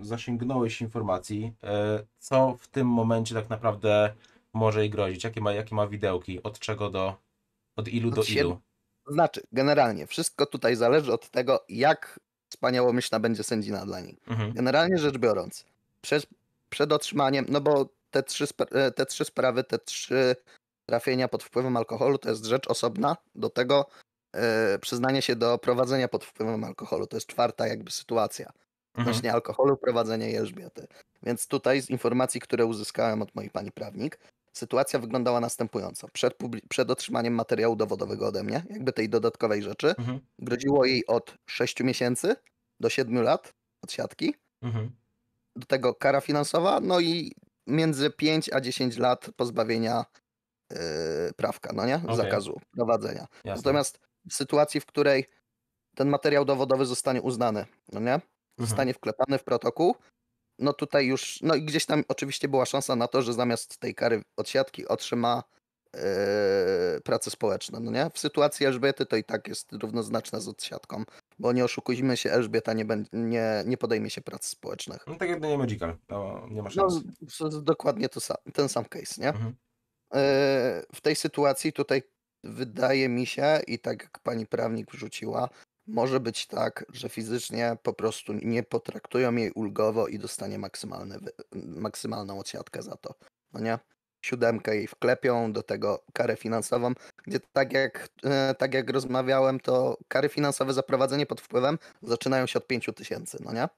zasięgnąłeś informacji, e, co w tym momencie tak naprawdę może jej grozić? Jakie ma, jakie ma widełki? Od czego do. Od ilu od do siedm... ilu? Znaczy, generalnie wszystko tutaj zależy od tego, jak wspaniałomyślna będzie sędzina dla nich. Mhm. Generalnie rzecz biorąc, przed, przed otrzymaniem, no bo te trzy, e, te trzy sprawy, te trzy trafienia pod wpływem alkoholu to jest rzecz osobna. Do tego yy, przyznanie się do prowadzenia pod wpływem alkoholu to jest czwarta jakby sytuacja. Właśnie mhm. alkoholu, prowadzenie Elżbiety. Więc tutaj z informacji, które uzyskałem od mojej pani prawnik, sytuacja wyglądała następująco. Przed, przed otrzymaniem materiału dowodowego ode mnie, jakby tej dodatkowej rzeczy, mhm. groziło jej od 6 miesięcy do 7 lat od siatki. Mhm. Do tego kara finansowa, no i między 5 a 10 lat pozbawienia yy, prawka, no nie? Okay. Zakazu prowadzenia. Jasne. Natomiast w sytuacji, w której ten materiał dowodowy zostanie uznany, no nie? Mhm. Zostanie mhm. wklepany w protokół, no tutaj już, no i gdzieś tam oczywiście była szansa na to, że zamiast tej kary odsiadki otrzyma yy, pracę społeczną, no nie? W sytuacji Elżbiety to i tak jest równoznaczna z odsiadką, bo nie oszukujmy się, Elżbieta nie, będzie, nie, nie podejmie się prac społecznych. No tak jak nie Magical, to nie ma no, szans. No, dokładnie to sam, ten sam case, nie? Mhm. Yy, w tej sytuacji tutaj wydaje mi się, i tak jak pani prawnik wrzuciła, może być tak, że fizycznie po prostu nie potraktują jej ulgowo i dostanie maksymalne maksymalną odsiadkę za to. No nie? Siódemkę jej wklepią, do tego karę finansową, gdzie tak jak, e, tak jak rozmawiałem, to kary finansowe za prowadzenie pod wpływem zaczynają się od pięciu tysięcy, no nie?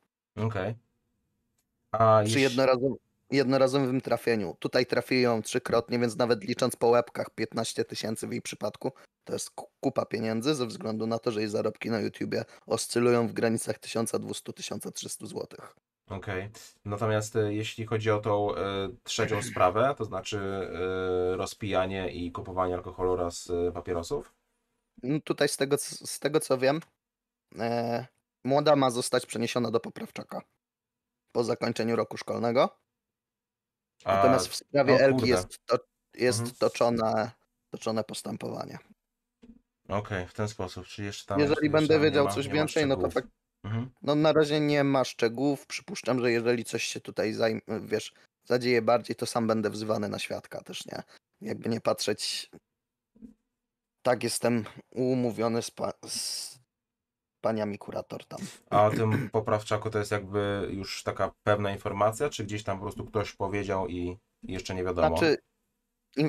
Okej. Okay. Przy, jeszcze jednorazowym trafieniu. Tutaj trafiły ją trzykrotnie, więc nawet licząc po łebkach 15 tysięcy w jej przypadku, to jest kupa pieniędzy ze względu na to, że jej zarobki na YouTubie oscylują w granicach 1200-1300 zł. Okej. Okay. Natomiast y, jeśli chodzi o tą y, trzecią [CLEARS THROAT] sprawę, to znaczy y, rozpijanie i kupowanie alkoholu oraz papierosów? No tutaj z tego, z tego co wiem, e, młoda ma zostać przeniesiona do poprawczaka po zakończeniu roku szkolnego. Natomiast w sprawie no, Elki jest, to, jest mhm. toczone, toczone postępowanie. Okej, okay, w ten sposób. Czy jeszcze tam jeżeli będę wiedział ma, coś więcej, no to tak. Mhm. No na razie nie ma szczegółów. Przypuszczam, że jeżeli coś się tutaj wiesz, zadzieje bardziej, to sam będę wzywany na świadka też, nie? Jakby nie patrzeć. Tak jestem umówiony z, pa... z paniami kurator tam. A o tym poprawczaku to jest jakby już taka pewna informacja, czy gdzieś tam po prostu ktoś powiedział i jeszcze nie wiadomo? Znaczy, y,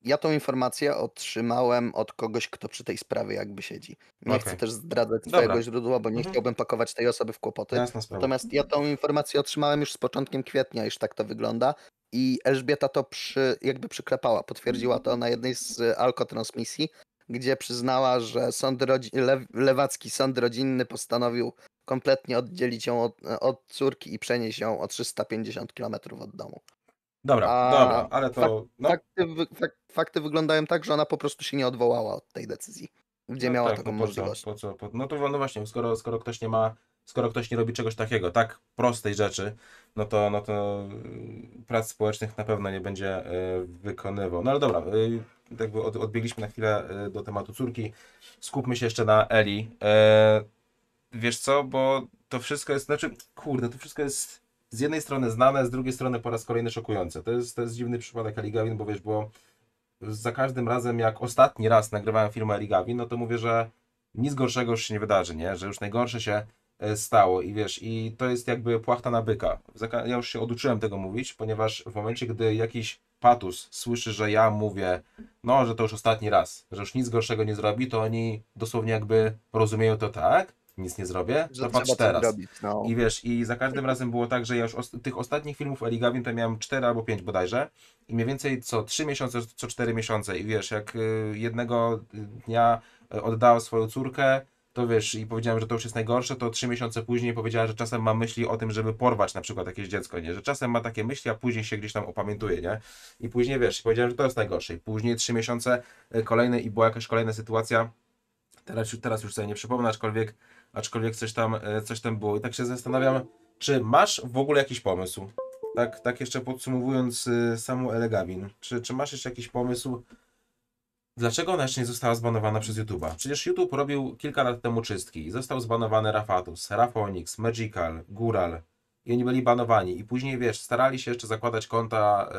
ja tą informację otrzymałem od kogoś, kto przy tej sprawie jakby siedzi. Nie okay. chcę też zdradzać swojego źródła, bo nie mhm. chciałbym pakować tej osoby w kłopoty. Natomiast ja tą informację otrzymałem już z początkiem kwietnia, już tak to wygląda. I Elżbieta to przy, jakby przyklepała, potwierdziła to na jednej z alkotransmisji, gdzie przyznała, że sąd rodzi- le- lewacki sąd rodzinny postanowił kompletnie oddzielić ją od, od córki i przenieść ją o 350 km od domu. Dobra, A dobra, ale to. Fak- no. fakty, fak- fakty, wyglądają tak, że ona po prostu się nie odwołała od tej decyzji, gdzie no miała tak, taką no po możliwość. Co, po co, po, no to no właśnie, skoro, skoro ktoś nie ma, skoro ktoś nie robi czegoś takiego, tak prostej rzeczy, no to, no to y, prac społecznych na pewno nie będzie y, wykonywał. No ale dobra, y, tak jakby od, odbiegliśmy na chwilę e, do tematu córki. Skupmy się jeszcze na Eli. E, wiesz co, bo to wszystko jest, znaczy, kurde, to wszystko jest z jednej strony znane, z drugiej strony po raz kolejny szokujące. To jest, to jest dziwny przypadek Eli Gavin, bo wiesz, bo za każdym razem, jak ostatni raz nagrywałem film Eli Gavin, no to mówię, że nic gorszego już się nie wydarzy, nie? Że już najgorsze się e, stało i wiesz, i to jest jakby płachta na byka. Ja już się oduczyłem tego mówić, ponieważ w momencie, gdy jakiś Patus słyszy, że ja mówię, no, że to już ostatni raz, że już nic gorszego nie zrobi, to oni dosłownie jakby rozumieją to tak, nic nie zrobię, że to patrz teraz. Robić, no. I wiesz, i za każdym razem było tak, że ja już os- tych ostatnich filmów Eli Gavin to miałem 4 albo 5 bodajże i mniej więcej co 3 miesiące, co 4 miesiące i wiesz, jak y, jednego dnia y, oddała swoją córkę, to wiesz, i powiedziałem, że to już jest najgorsze, to trzy miesiące później powiedziała, że czasem ma myśli o tym, żeby porwać na przykład jakieś dziecko, nie? Że czasem ma takie myśli, a później się gdzieś tam opamiętuje, nie? I później wiesz, powiedziałem, że to jest najgorsze. I później trzy miesiące e, kolejne i była jakaś kolejna sytuacja. Teraz, teraz już sobie nie przypomnę, aczkolwiek, aczkolwiek coś, tam, e, coś tam było. I tak się zastanawiam, czy masz w ogóle jakiś pomysł? Tak, tak jeszcze podsumowując e, Samuel elegabin czy, czy masz jeszcze jakiś pomysł? Dlaczego ona jeszcze nie została zbanowana przez YouTube'a? Przecież YouTube robił kilka lat temu czystki. Został zbanowany Rafatus, Rafonix, Magical, Gural. I oni byli banowani. I później, wiesz, starali się jeszcze zakładać konta,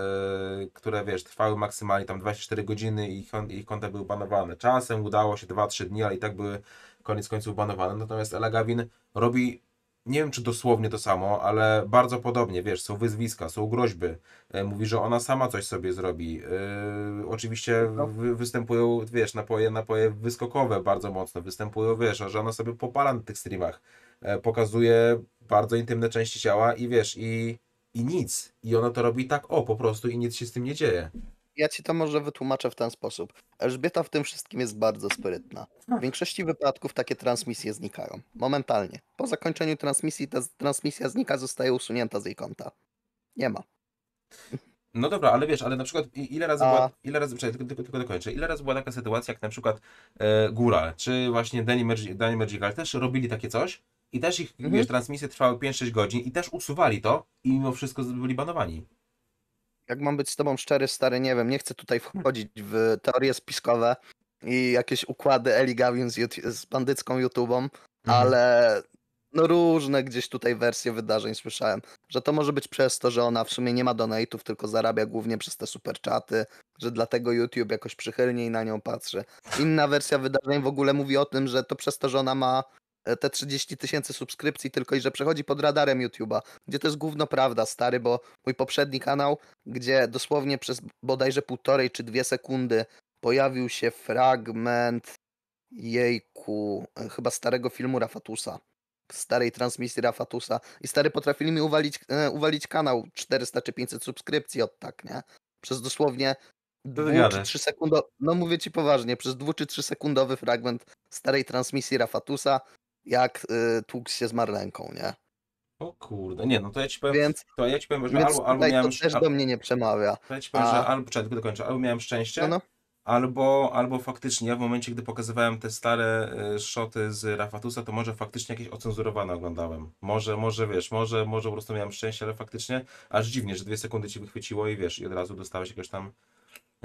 yy, które, wiesz, trwały maksymalnie tam 24 godziny i ich konta były banowane. Czasem udało się 2-3 dni, ale i tak były koniec końców banowane. Natomiast Elagawin robi nie wiem czy dosłownie to samo, ale bardzo podobnie, wiesz, są wyzwiska, są groźby. E, mówi, że ona sama coś sobie zrobi. Yy, oczywiście no. wy, występują, wiesz, napoje, napoje wyskokowe bardzo mocno, występują, wiesz, a że ona sobie popala na tych streamach. Yy, pokazuje bardzo intymne części ciała i wiesz, i, i nic. I ona to robi tak, o, po prostu i nic się z tym nie dzieje. Ja ci to może wytłumaczę w ten sposób. Elżbieta w tym wszystkim jest bardzo sprytna. W większości wypadków takie transmisje znikają. Momentalnie. Po zakończeniu transmisji ta transmisja znika, zostaje usunięta z jej konta. Nie ma. No dobra, ale wiesz, ale na przykład ile razy A... była, ile razy, czekaj, tylko, tylko, tylko dokończę, ile razy była taka sytuacja, jak na przykład e, Góral, czy właśnie Danny, Mergi, Danny Magical też robili takie coś i też ich, mhm. wiesz, transmisje trwały 5-6 godzin i też usuwali to i mimo wszystko byli banowani jak mam być z tobą szczery, stary, nie wiem, nie chcę tutaj wchodzić w teorie spiskowe i jakieś układy Eli Gavin z, z bandycką YouTubą, mhm. ale no różne gdzieś tutaj wersje wydarzeń słyszałem, że to może być przez to, że ona w sumie nie ma donate'ów, tylko zarabia głównie przez te superczaty, że dlatego YouTube jakoś przychylniej na nią patrzy. Inna wersja wydarzeń w ogóle mówi o tym, że to przez to, że ona ma te 30 tysięcy subskrypcji, tylko i że przechodzi pod radarem YouTube'a, gdzie to jest gówno prawda, stary, bo mój poprzedni kanał, gdzie dosłownie przez bodajże półtorej czy dwie sekundy pojawił się fragment jejku, e, chyba starego filmu Rafatusa, starej transmisji Rafatusa i stary potrafili mi uwalić, e, uwalić kanał 400 czy 500 subskrypcji od tak, nie? Przez dosłownie dwu czy trzy sekundowy, no mówię ci poważnie, przez dwu czy trzy sekundowy fragment starej transmisji Rafatusa jak y, tłukł się z Marlenką, nie? O kurde, nie, no to ja ci powiem, więc, to ja ci powiem, że albo, albo miałem... To też do mnie nie przemawia. To ja ci powiem, A... że albo, czekaj, tylko dokończę, albo miałem szczęście, no no. Albo, albo faktycznie, ja w momencie, gdy pokazywałem te stare y, szoty shoty z Rafatusa, to może faktycznie jakieś ocenzurowane oglądałem. Może, może wiesz, może, może po prostu miałem szczęście, ale faktycznie aż dziwnie, że dwie sekundy ci wychwyciło i wiesz, i od razu dostałeś jakieś tam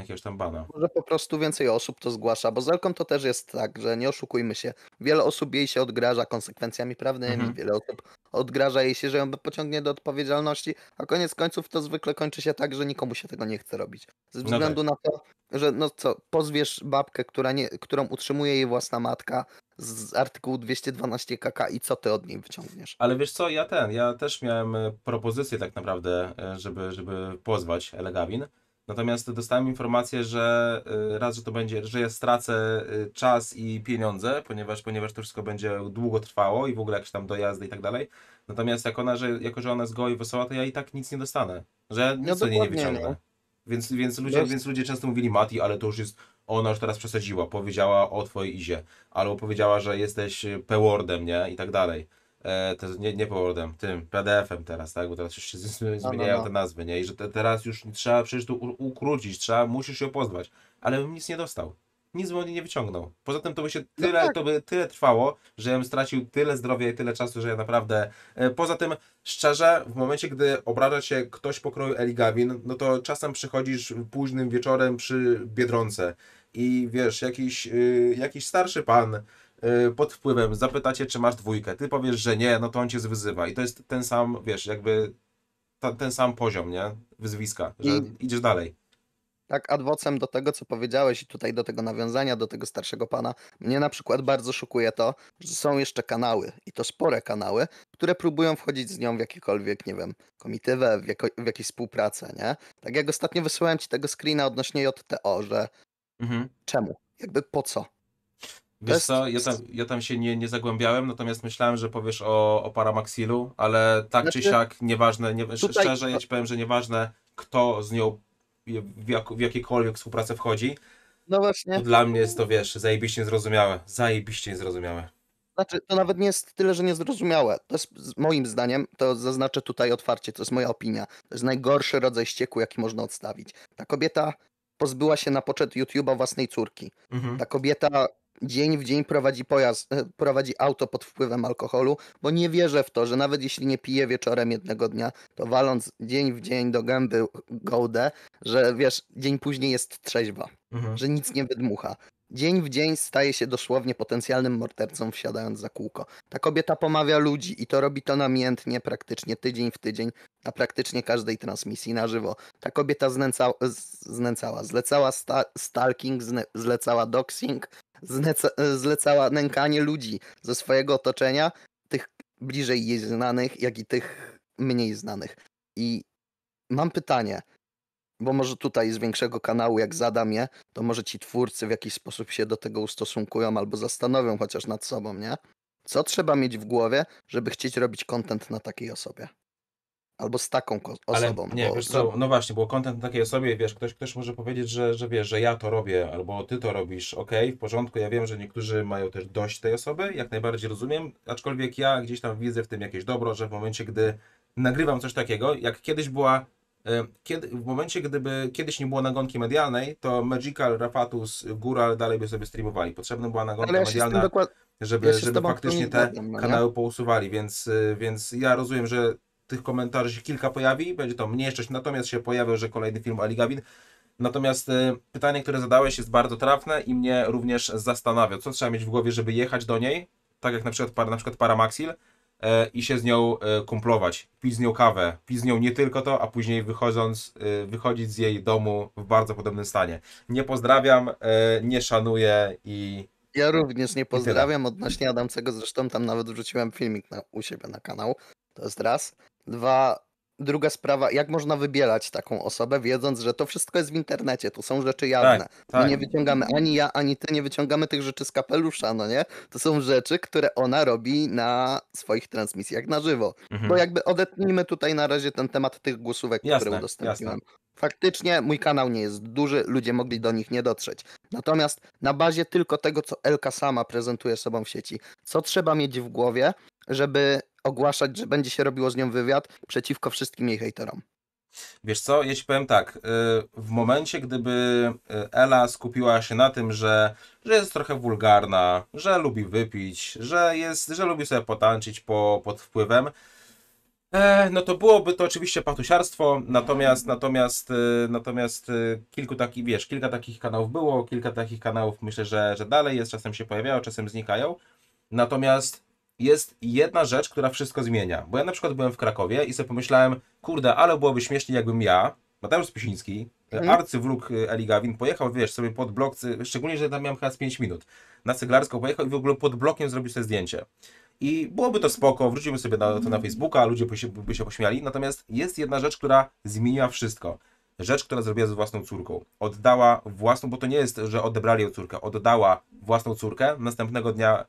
jakiegoś tam bana. Może po prostu więcej osób to zgłasza, bo z Elką to też jest tak, że nie oszukujmy się. Wiele osób jej się odgraża konsekwencjami prawnymi, mhm. wiele osób odgraża jej się, że ją pociągnie do odpowiedzialności, a koniec końców to zwykle kończy się tak, że nikomu się tego nie chce robić. Ze no względu no tak. na to, że no co, pozwiesz babkę, która nie, którą utrzymuje jej własna matka, z artykułu 212 KK i co ty od niej wyciągniesz. Ale wiesz co, ja ten, ja też miałem e, propozycję tak naprawdę, e, żeby, żeby pozwać Elegawin, Natomiast dostałem informację, że y, raz, że to będzie, że ja stracę y, czas i pieniądze, ponieważ, ponieważ to wszystko będzie długo trwało i w ogóle jakieś tam dojazdy i tak dalej. Natomiast jak ona, że, jako że ona jest goła i wesoła, to ja i tak nic nie dostanę. Że ja nic no, nie wyciągnę. Nie. No. Więc, więc, ludzie, więc ludzie często mówili, Mati, ale to już jest, ona już teraz przesadziła, powiedziała o twojej Izie, albo powiedziała, że jesteś y, pełordem, nie, i tak dalej e, to nie, nie Wordem, tym PDF-em teraz, tak? Bo teraz już się zmieniają no, no, no. te nazwy, nie? I że te, teraz już nie trzeba przecież tu ukrócić, trzeba, musisz się pozwać. Ale bym nic nie dostał. Nic bym nie wyciągnął. Poza tym to by się no tyle, tak. to by tyle trwało, że ja bym stracił tyle zdrowia i tyle czasu, że ja naprawdę. E, poza tym, szczerze, w momencie, gdy obraża się ktoś pokroju Eli Gavin, no to czasem przychodzisz późnym wieczorem przy biedronce i wiesz, jakiś, y, jakiś starszy pan Y, pod wpływem, zapytacie, czy masz dwójkę, ty powiesz, że nie, no to on cię zwyzywa. I to jest ten sam, wiesz, jakby ta, ten sam poziom, nie? Wyzwiska, że I... idziesz dalej. Tak, adwocem do tego, co powiedziałeś i tutaj do tego nawiązania, do tego starszego pana, mnie na przykład bardzo szokuje to, że są jeszcze kanały i to spore kanały, które próbują wchodzić z nią w jakikolwiek, nie wiem, komitywę, w, jako, w jakieś współpracę, nie? Tak jak ostatnio wysyłałem ci tego screena odnośnie JTO, że mhm. czemu? Jakby po co? Wiesz co, ja tam, ja tam się nie, nie zagłębiałem, natomiast myślałem, że powiesz o, o Paramaxilu, ale tak znaczy, czy siak, nieważne, nie, tutaj... szczerze ja ci powiem, że nieważne kto z nią w, jak, w jakiekolwiek współpracę wchodzi, no właśnie. To dla mnie jest to, wiesz, zajebiście zrozumiałe, zajebiście zrozumiałe. Znaczy, to nawet nie jest tyle, że niezrozumiałe. To jest moim zdaniem, to zaznaczę tutaj otwarcie, to jest moja opinia. To jest najgorszy rodzaj ścieku, jaki można odstawić. Ta kobieta pozbyła się na poczet YouTube'a własnej córki. Mhm. Ta kobieta dzień w dzień prowadzi pojazd, e, prowadzi auto pod wpływem alkoholu, bo nie wierzę w to, że nawet jeśli nie pije wieczorem jednego dnia, to waląc dzień w dzień do gęby gołdę, że wiesz, dzień później jest trzeźwa, mhm. że nic nie wydmucha. Dzień w dzień staje się dosłownie potencjalnym mordercą, wsiadając za kółko. Ta kobieta pomawia ludzi i to robi to namiętnie, praktycznie tydzień w tydzień, na praktycznie każdej transmisji na żywo. Ta kobieta znęca, znęcała, zlecała sta, stalking, zlecała doxing, zlecała nękanie ludzi ze swojego otoczenia, tych bliżej jej znanych, jak i tych mniej znanych. I mam pytanie, bo może tutaj z większego kanału, jak zadam je, to może ci twórcy w jakiś sposób się do tego ustosunkują albo zastanowią chociaż nad sobą, nie? Co trzeba mieć w głowie, żeby chcieć robić content na takiej osobie? albo z taką osobą. Ale nie, bo... wiesz co, no właśnie, bo kontent takiej osobie, wiesz, ktoś, ktoś może powiedzieć, że, że wiesz, że ja to robię, albo ty to robisz, ok, w porządku, ja wiem, że niektórzy mają też dość tej osoby, jak najbardziej rozumiem, aczkolwiek ja gdzieś tam widzę w tym jakieś dobro, że w momencie, gdy nagrywam coś takiego, jak kiedyś była kiedy, w momencie, gdyby kiedyś nie było nagonki medialnej, to Magical, Rafatus, Gural dalej by sobie streamowali. Potrzebna była nagonka ja medialna, dokład... żeby, ja żeby faktycznie te no kanały pousuwali, więc, y, więc ja rozumiem, że tych komentarzy się kilka pojawi, będzie to mniejszość, natomiast się pojawił, że kolejny film Ali Gavin. Natomiast y, pytanie, które zadałeś jest bardzo trafne i mnie również zastanawia, co trzeba mieć w głowie, żeby jechać do niej, tak jak na przykład, par, na przykład Paramaxil, e, i się z nią e, kumplować, pić z nią kawę, pić z nią nie tylko to, a później wychodząc, e, wychodzić z jej domu w bardzo podobnym stanie. Nie pozdrawiam, nie szanuję i... Ja również nie pozdrawiam odnośnie Adamcego, zresztą tam nawet wrzuciłem filmik na, u siebie na kanał, to jest raz. Dwa, druga sprawa, jak można wybielać taką osobę, wiedząc, że to wszystko jest w internecie, tu są rzeczy tak, jawne. Tak, tak. My nie wyciągamy ani ja, ani ty, nie wyciągamy tych rzeczy z kapelusza, no nie? To są rzeczy, które ona robi na swoich transmisjach na żywo. Mhm. Bo jakby odetnijmy tutaj na razie ten temat tych głosówek, jasne, które udostępniłem. Jasne. Faktycznie mój kanał nie jest duży, ludzie mogli do nich nie dotrzeć. Natomiast na bazie tylko tego, co Elka sama prezentuje sobą w sieci, co trzeba mieć w głowie, żeby ogłaszać, że będzie się robiło z nią wywiad przeciwko wszystkim jej hejterom. Wiesz co, ja ci powiem tak, y, w momencie gdyby y, Ela skupiła się na tym, że, że jest trochę wulgarna, że lubi wypić, że, jest, że lubi sobie potańczyć po, pod wpływem, e, no to byłoby to oczywiście patusiarstwo, natomiast, natomiast, y, natomiast kilku takich, wiesz, kilka takich kanałów było, kilka takich kanałów myślę, że, że dalej jest, czasem się pojawiają, czasem znikają, natomiast jest jedna rzecz, która wszystko zmienia. Bo ja na przykład byłem w Krakowie i sobie pomyślałem, kurde, ale byłoby śmiesznie, jakbym ja, Mateusz Pysiński, mhm. arcywróg e, Eli Gawin, pojechał, wiesz, sobie pod blok, szczególnie, że tam miałem chyba 5 minut, na Cyglarską pojechał i w ogóle pod blokiem zrobił sobie zdjęcie. I byłoby to spoko, wrzucimy sobie na, to na mhm. Facebooka, ludzie by się, by się pośmiali, natomiast jest jedna rzecz, która zmieniła wszystko rzecz, która zrobiła z własną córką. Oddała własną, bo to nie jest, że odebrali ją córkę, oddała własną córkę, następnego dnia y,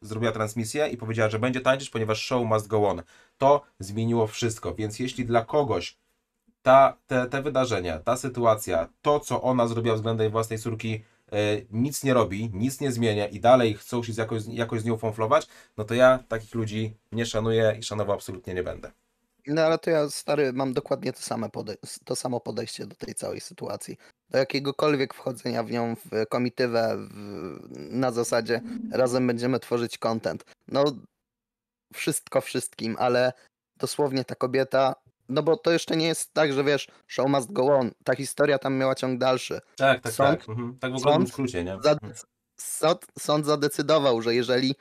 zrobiła transmisję i powiedziała, że będzie tańczyć, ponieważ show must go on. To zmieniło wszystko, więc jeśli dla kogoś ta, te, te wydarzenia, ta sytuacja, to co ona zrobiła względem własnej córki e, nic nie robi, nic nie zmienia i dalej chcą się jakoś, jakoś z nią fąflować, no to ja takich ludzi nie szanuję i szanował absolutnie nie będę. No ale to ja, stary, mam dokładnie to, same to samo podejście do tej całej sytuacji. Do jakiegokolwiek wchodzenia w nią w komitywę w, na zasadzie razem będziemy tworzyć content. No, wszystko wszystkim, ale dosłownie ta kobieta no bo to jeszcze nie jest tak, że wiesz, show must go on. Ta historia tam miała ciąg dalszy. Tak, tak, tak. sąd, tak. Mhm. Tak w ogóle w skrócie, nie? Mhm. Sąd, sąd, zadecydował, że jeżeli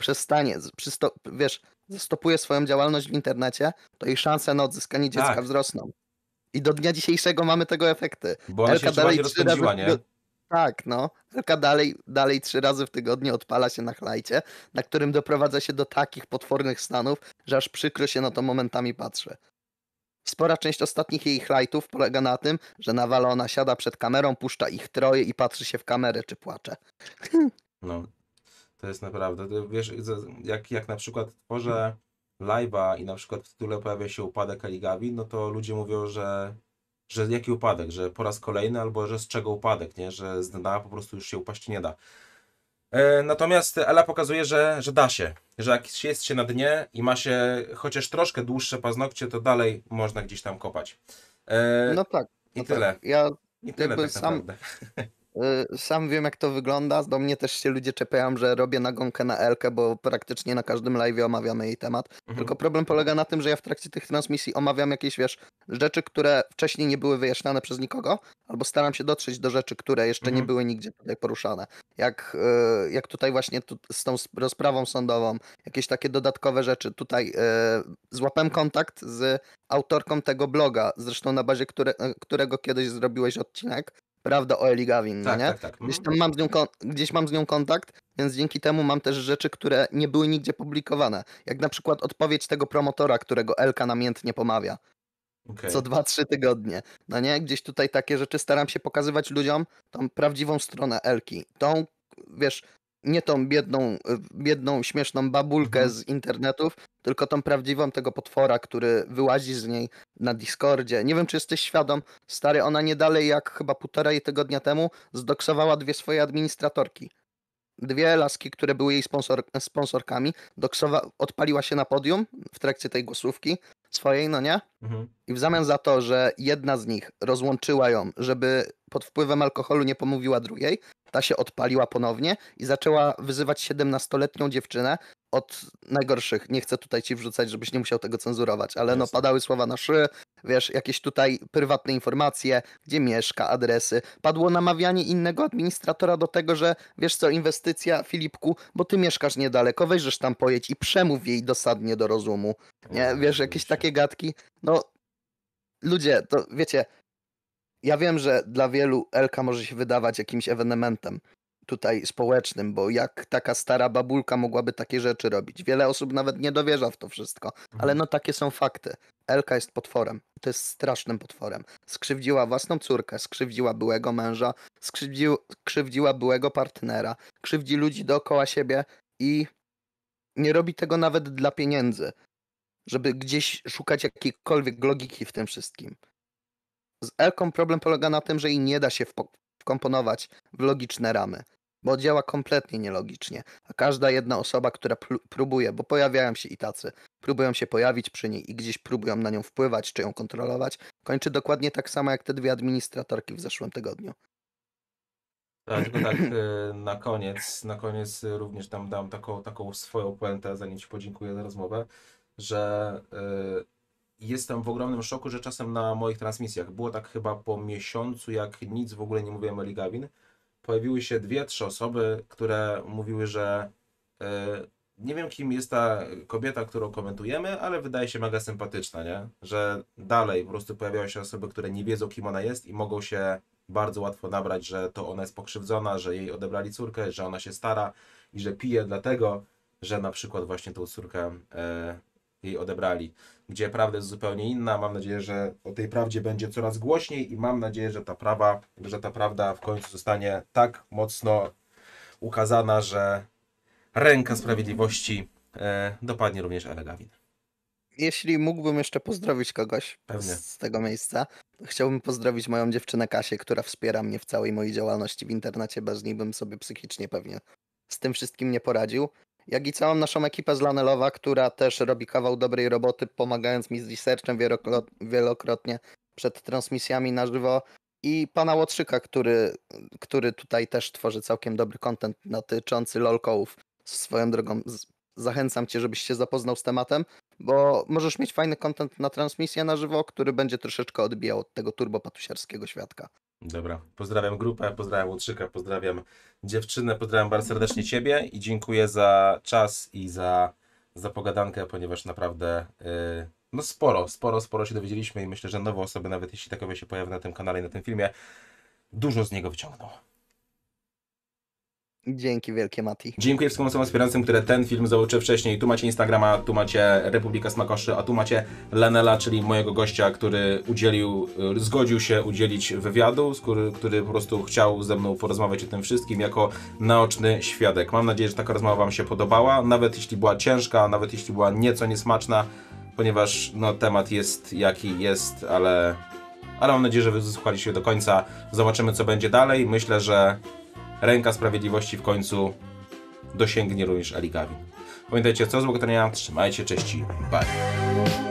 przestanie, przysto, wiesz, zastopuje swoją działalność w internecie, to jej szanse na odzyskanie dziecka tak. wzrosną. I do dnia dzisiejszego mamy tego efekty. Bo ona Elka się dalej trzy razy, nie? Tak, no. Elka dalej, dalej trzy razy w tygodniu odpala się na chlajcie, na którym doprowadza się do takich potwornych stanów, że aż przykro się na to momentami patrzy. Spora część ostatnich jej chlajtów polega na tym, że nawalona siada przed kamerą, puszcza ich troje i patrzy się w kamerę, czy płacze. No. To jest naprawdę, to wiesz, jak, jak na przykład tworzę live'a i na przykład w tytule pojawia się upadek Aligawi, no to ludzie mówią, że, że jaki upadek, że po raz kolejny albo że z czego upadek, nie? że z dna po prostu już się upaść nie da. E, natomiast Ela pokazuje, że, że da się, że jak jest się na dnie i ma się chociaż troszkę dłuższe paznokcie, to dalej można gdzieś tam kopać. E, no tak. I no tak. tyle. Tak. Ja I tyle tak sam, [LAUGHS] Y, sam wiem, jak to wygląda. Do mnie też się ludzie czepiają, że robię nagonkę na Elkę, bo praktycznie na każdym live omawiamy jej temat. Mhm. Tylko problem polega na tym, że ja w trakcie tych transmisji omawiam jakieś, wiesz, rzeczy, które wcześniej nie były wyjaśniane przez nikogo, albo staram się dotrzeć do rzeczy, które jeszcze mhm. nie były nigdzie tutaj poruszane. Jak, y, jak tutaj właśnie tu, z tą rozprawą sądową, jakieś takie dodatkowe rzeczy. Tutaj y, złapem kontakt z autorką tego bloga, zresztą na bazie które, którego kiedyś zrobiłeś odcinek prawda o Eli Gavin, tak, nie? Tak, tak. Gdzieś, mhm. tam mam z nią gdzieś mam z nią kontakt, więc dzięki temu mam też rzeczy, które nie były nigdzie publikowane. Jak na przykład odpowiedź tego promotora, którego Elka namiętnie pomawia. Okay. Co 2-3 tygodnie. No nie, gdzieś tutaj takie rzeczy staram się pokazywać ludziom, tą prawdziwą stronę Elki. Tą, wiesz, nie tą biedną, e, biedną, śmieszną babulkę mhm. z internetów, tylko tą prawdziwą tego potwora, który wyłazi z niej na Discordzie. Nie wiem, czy jesteś świadom, stary, ona nie dalej jak chyba półtorej tygodnia temu zdoksowała dwie swoje administratorki. Dwie laski, które były jej sponsor, sponsorkami, doksowa, odpaliła się na podium w trakcie tej głosówki swojej, no nie? Mhm. I w zamian za to, że jedna z nich rozłączyła ją, żeby pod wpływem alkoholu nie pomówiła drugiej, ta się odpaliła ponownie i zaczęła wyzywać 17-letnią dziewczynę od najgorszych. Nie chcę tutaj ci wrzucać, żebyś nie musiał tego cenzurować, ale no padały słowa na szy, wiesz, jakieś tutaj prywatne informacje, gdzie mieszka, adresy. Padło namawianie innego administratora do tego, że wiesz co, inwestycja Filipku, bo ty mieszkasz niedaleko, weźżesz tam pojedź i przemów jej dosadnie do rozumu. Nie, wiesz, jakieś takie gadki. No, ludzie, to wiecie, ja wiem, że dla wielu Elka może się wydawać jakimś ewenementem tutaj społecznym, bo jak taka stara babulka mogłaby takie rzeczy robić? Wiele osób nawet nie dowierza w to wszystko, ale mhm. no takie są fakty. Elka jest potworem, to jest strasznym potworem. Skrzywdziła własną córkę, skrzywdziła byłego męża, skrzywdził, skrzywdziła byłego partnera, krzywdzi ludzi dookoła siebie i nie robi tego nawet dla pieniędzy, żeby gdzieś szukać jakiejkolwiek logiki w tym wszystkim. Z Elką problem polega na tym, że jej nie da się wkomponować w logiczne ramy, bo działa kompletnie nielogicznie. A każda jedna osoba, która próbuje, bo pojawiają się i tacy, próbują się pojawić przy niej i gdzieś próbują na nią wpływać czy ją kontrolować, kończy dokładnie tak samo jak te dwie administratorki w zeszłym tygodniu. Tak, no tak, [CLEARS THROAT] y, na koniec, na koniec również dam taką, taką swoją puentę, zanim Ci podziękuję za rozmowę, że y, jestem w ogromnym szoku, że czasem na moich transmisjach, było tak chyba po miesiącu, jak nic w ogóle nie mówiłem o Ligawin, pojawiły się dwie, trzy osoby, które mówiły, że yy, nie wiem kim jest ta kobieta, którą komentujemy, ale wydaje się mega sympatyczna, nie? Że dalej po prostu pojawiają się osoby, które nie wiedzą kim ona jest i mogą się bardzo łatwo nabrać, że to ona jest pokrzywdzona, że jej odebrali córkę, że ona się stara i że pije dlatego, że na przykład właśnie tą córkę e, jej odebrali, gdzie prawda jest zupełnie inna. Mam nadzieję, że o tej prawdzie będzie coraz głośniej i mam nadzieję, że ta, prawa, że ta prawda w końcu zostanie tak mocno ukazana, że ręka sprawiedliwości e, dopadnie również Ele Gawin. Jeśli mógłbym jeszcze pozdrowić kogoś Pewnie. z tego miejsca, chciałbym pozdrowić moją dziewczynę Kasię, która wspiera mnie w całej mojej działalności w internecie. Bez niej bym sobie psychicznie pewnie z tym wszystkim nie poradził jak i całą naszą ekipę z Lanelowa, która też robi kawał dobrej roboty, pomagając mi z researchem wielokrotnie przed transmisjami na żywo. I pana Łotrzyka, który, który tutaj też tworzy całkiem dobry kontent dotyczący lolkołów. Swoją drogą zachęcam cię, żebyś się zapoznał z tematem, bo możesz mieć fajny kontent na transmisję na żywo, który będzie troszeczkę odbijał od tego turbopatusiarskiego świadka. Dobra, pozdrawiam grupę, pozdrawiam Łotrzyka, pozdrawiam dziewczynę, pozdrawiam bardzo serdecznie Ciebie i dziękuję za czas i za, za pogadankę, ponieważ naprawdę yy, no sporo, sporo, sporo się dowiedzieliśmy i myślę, że nowe osoby, nawet jeśli takowe się pojawią na tym kanale i na tym filmie, dużo z niego wyciągną. Dzięki wielkie, Mati. Dziękuję wszystkim osobom wspierającym, które ten film zobaczyły wcześniej. Tu macie Instagrama, tu macie Republika Smakoszy, a tu macie Lenela, czyli mojego gościa, który udzielił, e, zgodził się udzielić wywiadu, który, który po prostu chciał ze mną porozmawiać o tym wszystkim jako naoczny świadek. Mam nadzieję, że taka rozmowa Wam się podobała, nawet jeśli była ciężka, nawet jeśli była nieco niesmaczna, ponieważ no, temat jest jaki jest, ale, ale mam nadzieję, że wysłuchaliście do końca. Zobaczymy, co będzie dalej. Myślę, że ręka sprawiedliwości w końcu dosięgnie również Aligawi. Pamiętajcie, co złego to trzymajcie, cześci, bye.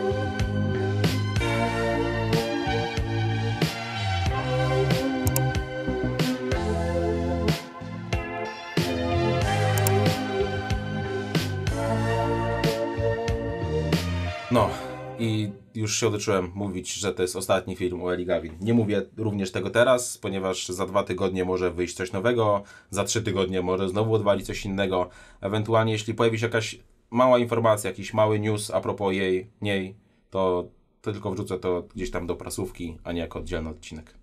już się odeczyłem mówić, że to jest ostatni film o Eli Nie mówię również tego teraz, ponieważ za dwa tygodnie może wyjść coś nowego, za trzy tygodnie może znowu odwalić coś innego. Ewentualnie, jeśli pojawi się jakaś mała informacja, jakiś mały news a propos jej, niej, to, to tylko wrzucę to gdzieś tam do prasówki, a nie jako oddzielny odcinek.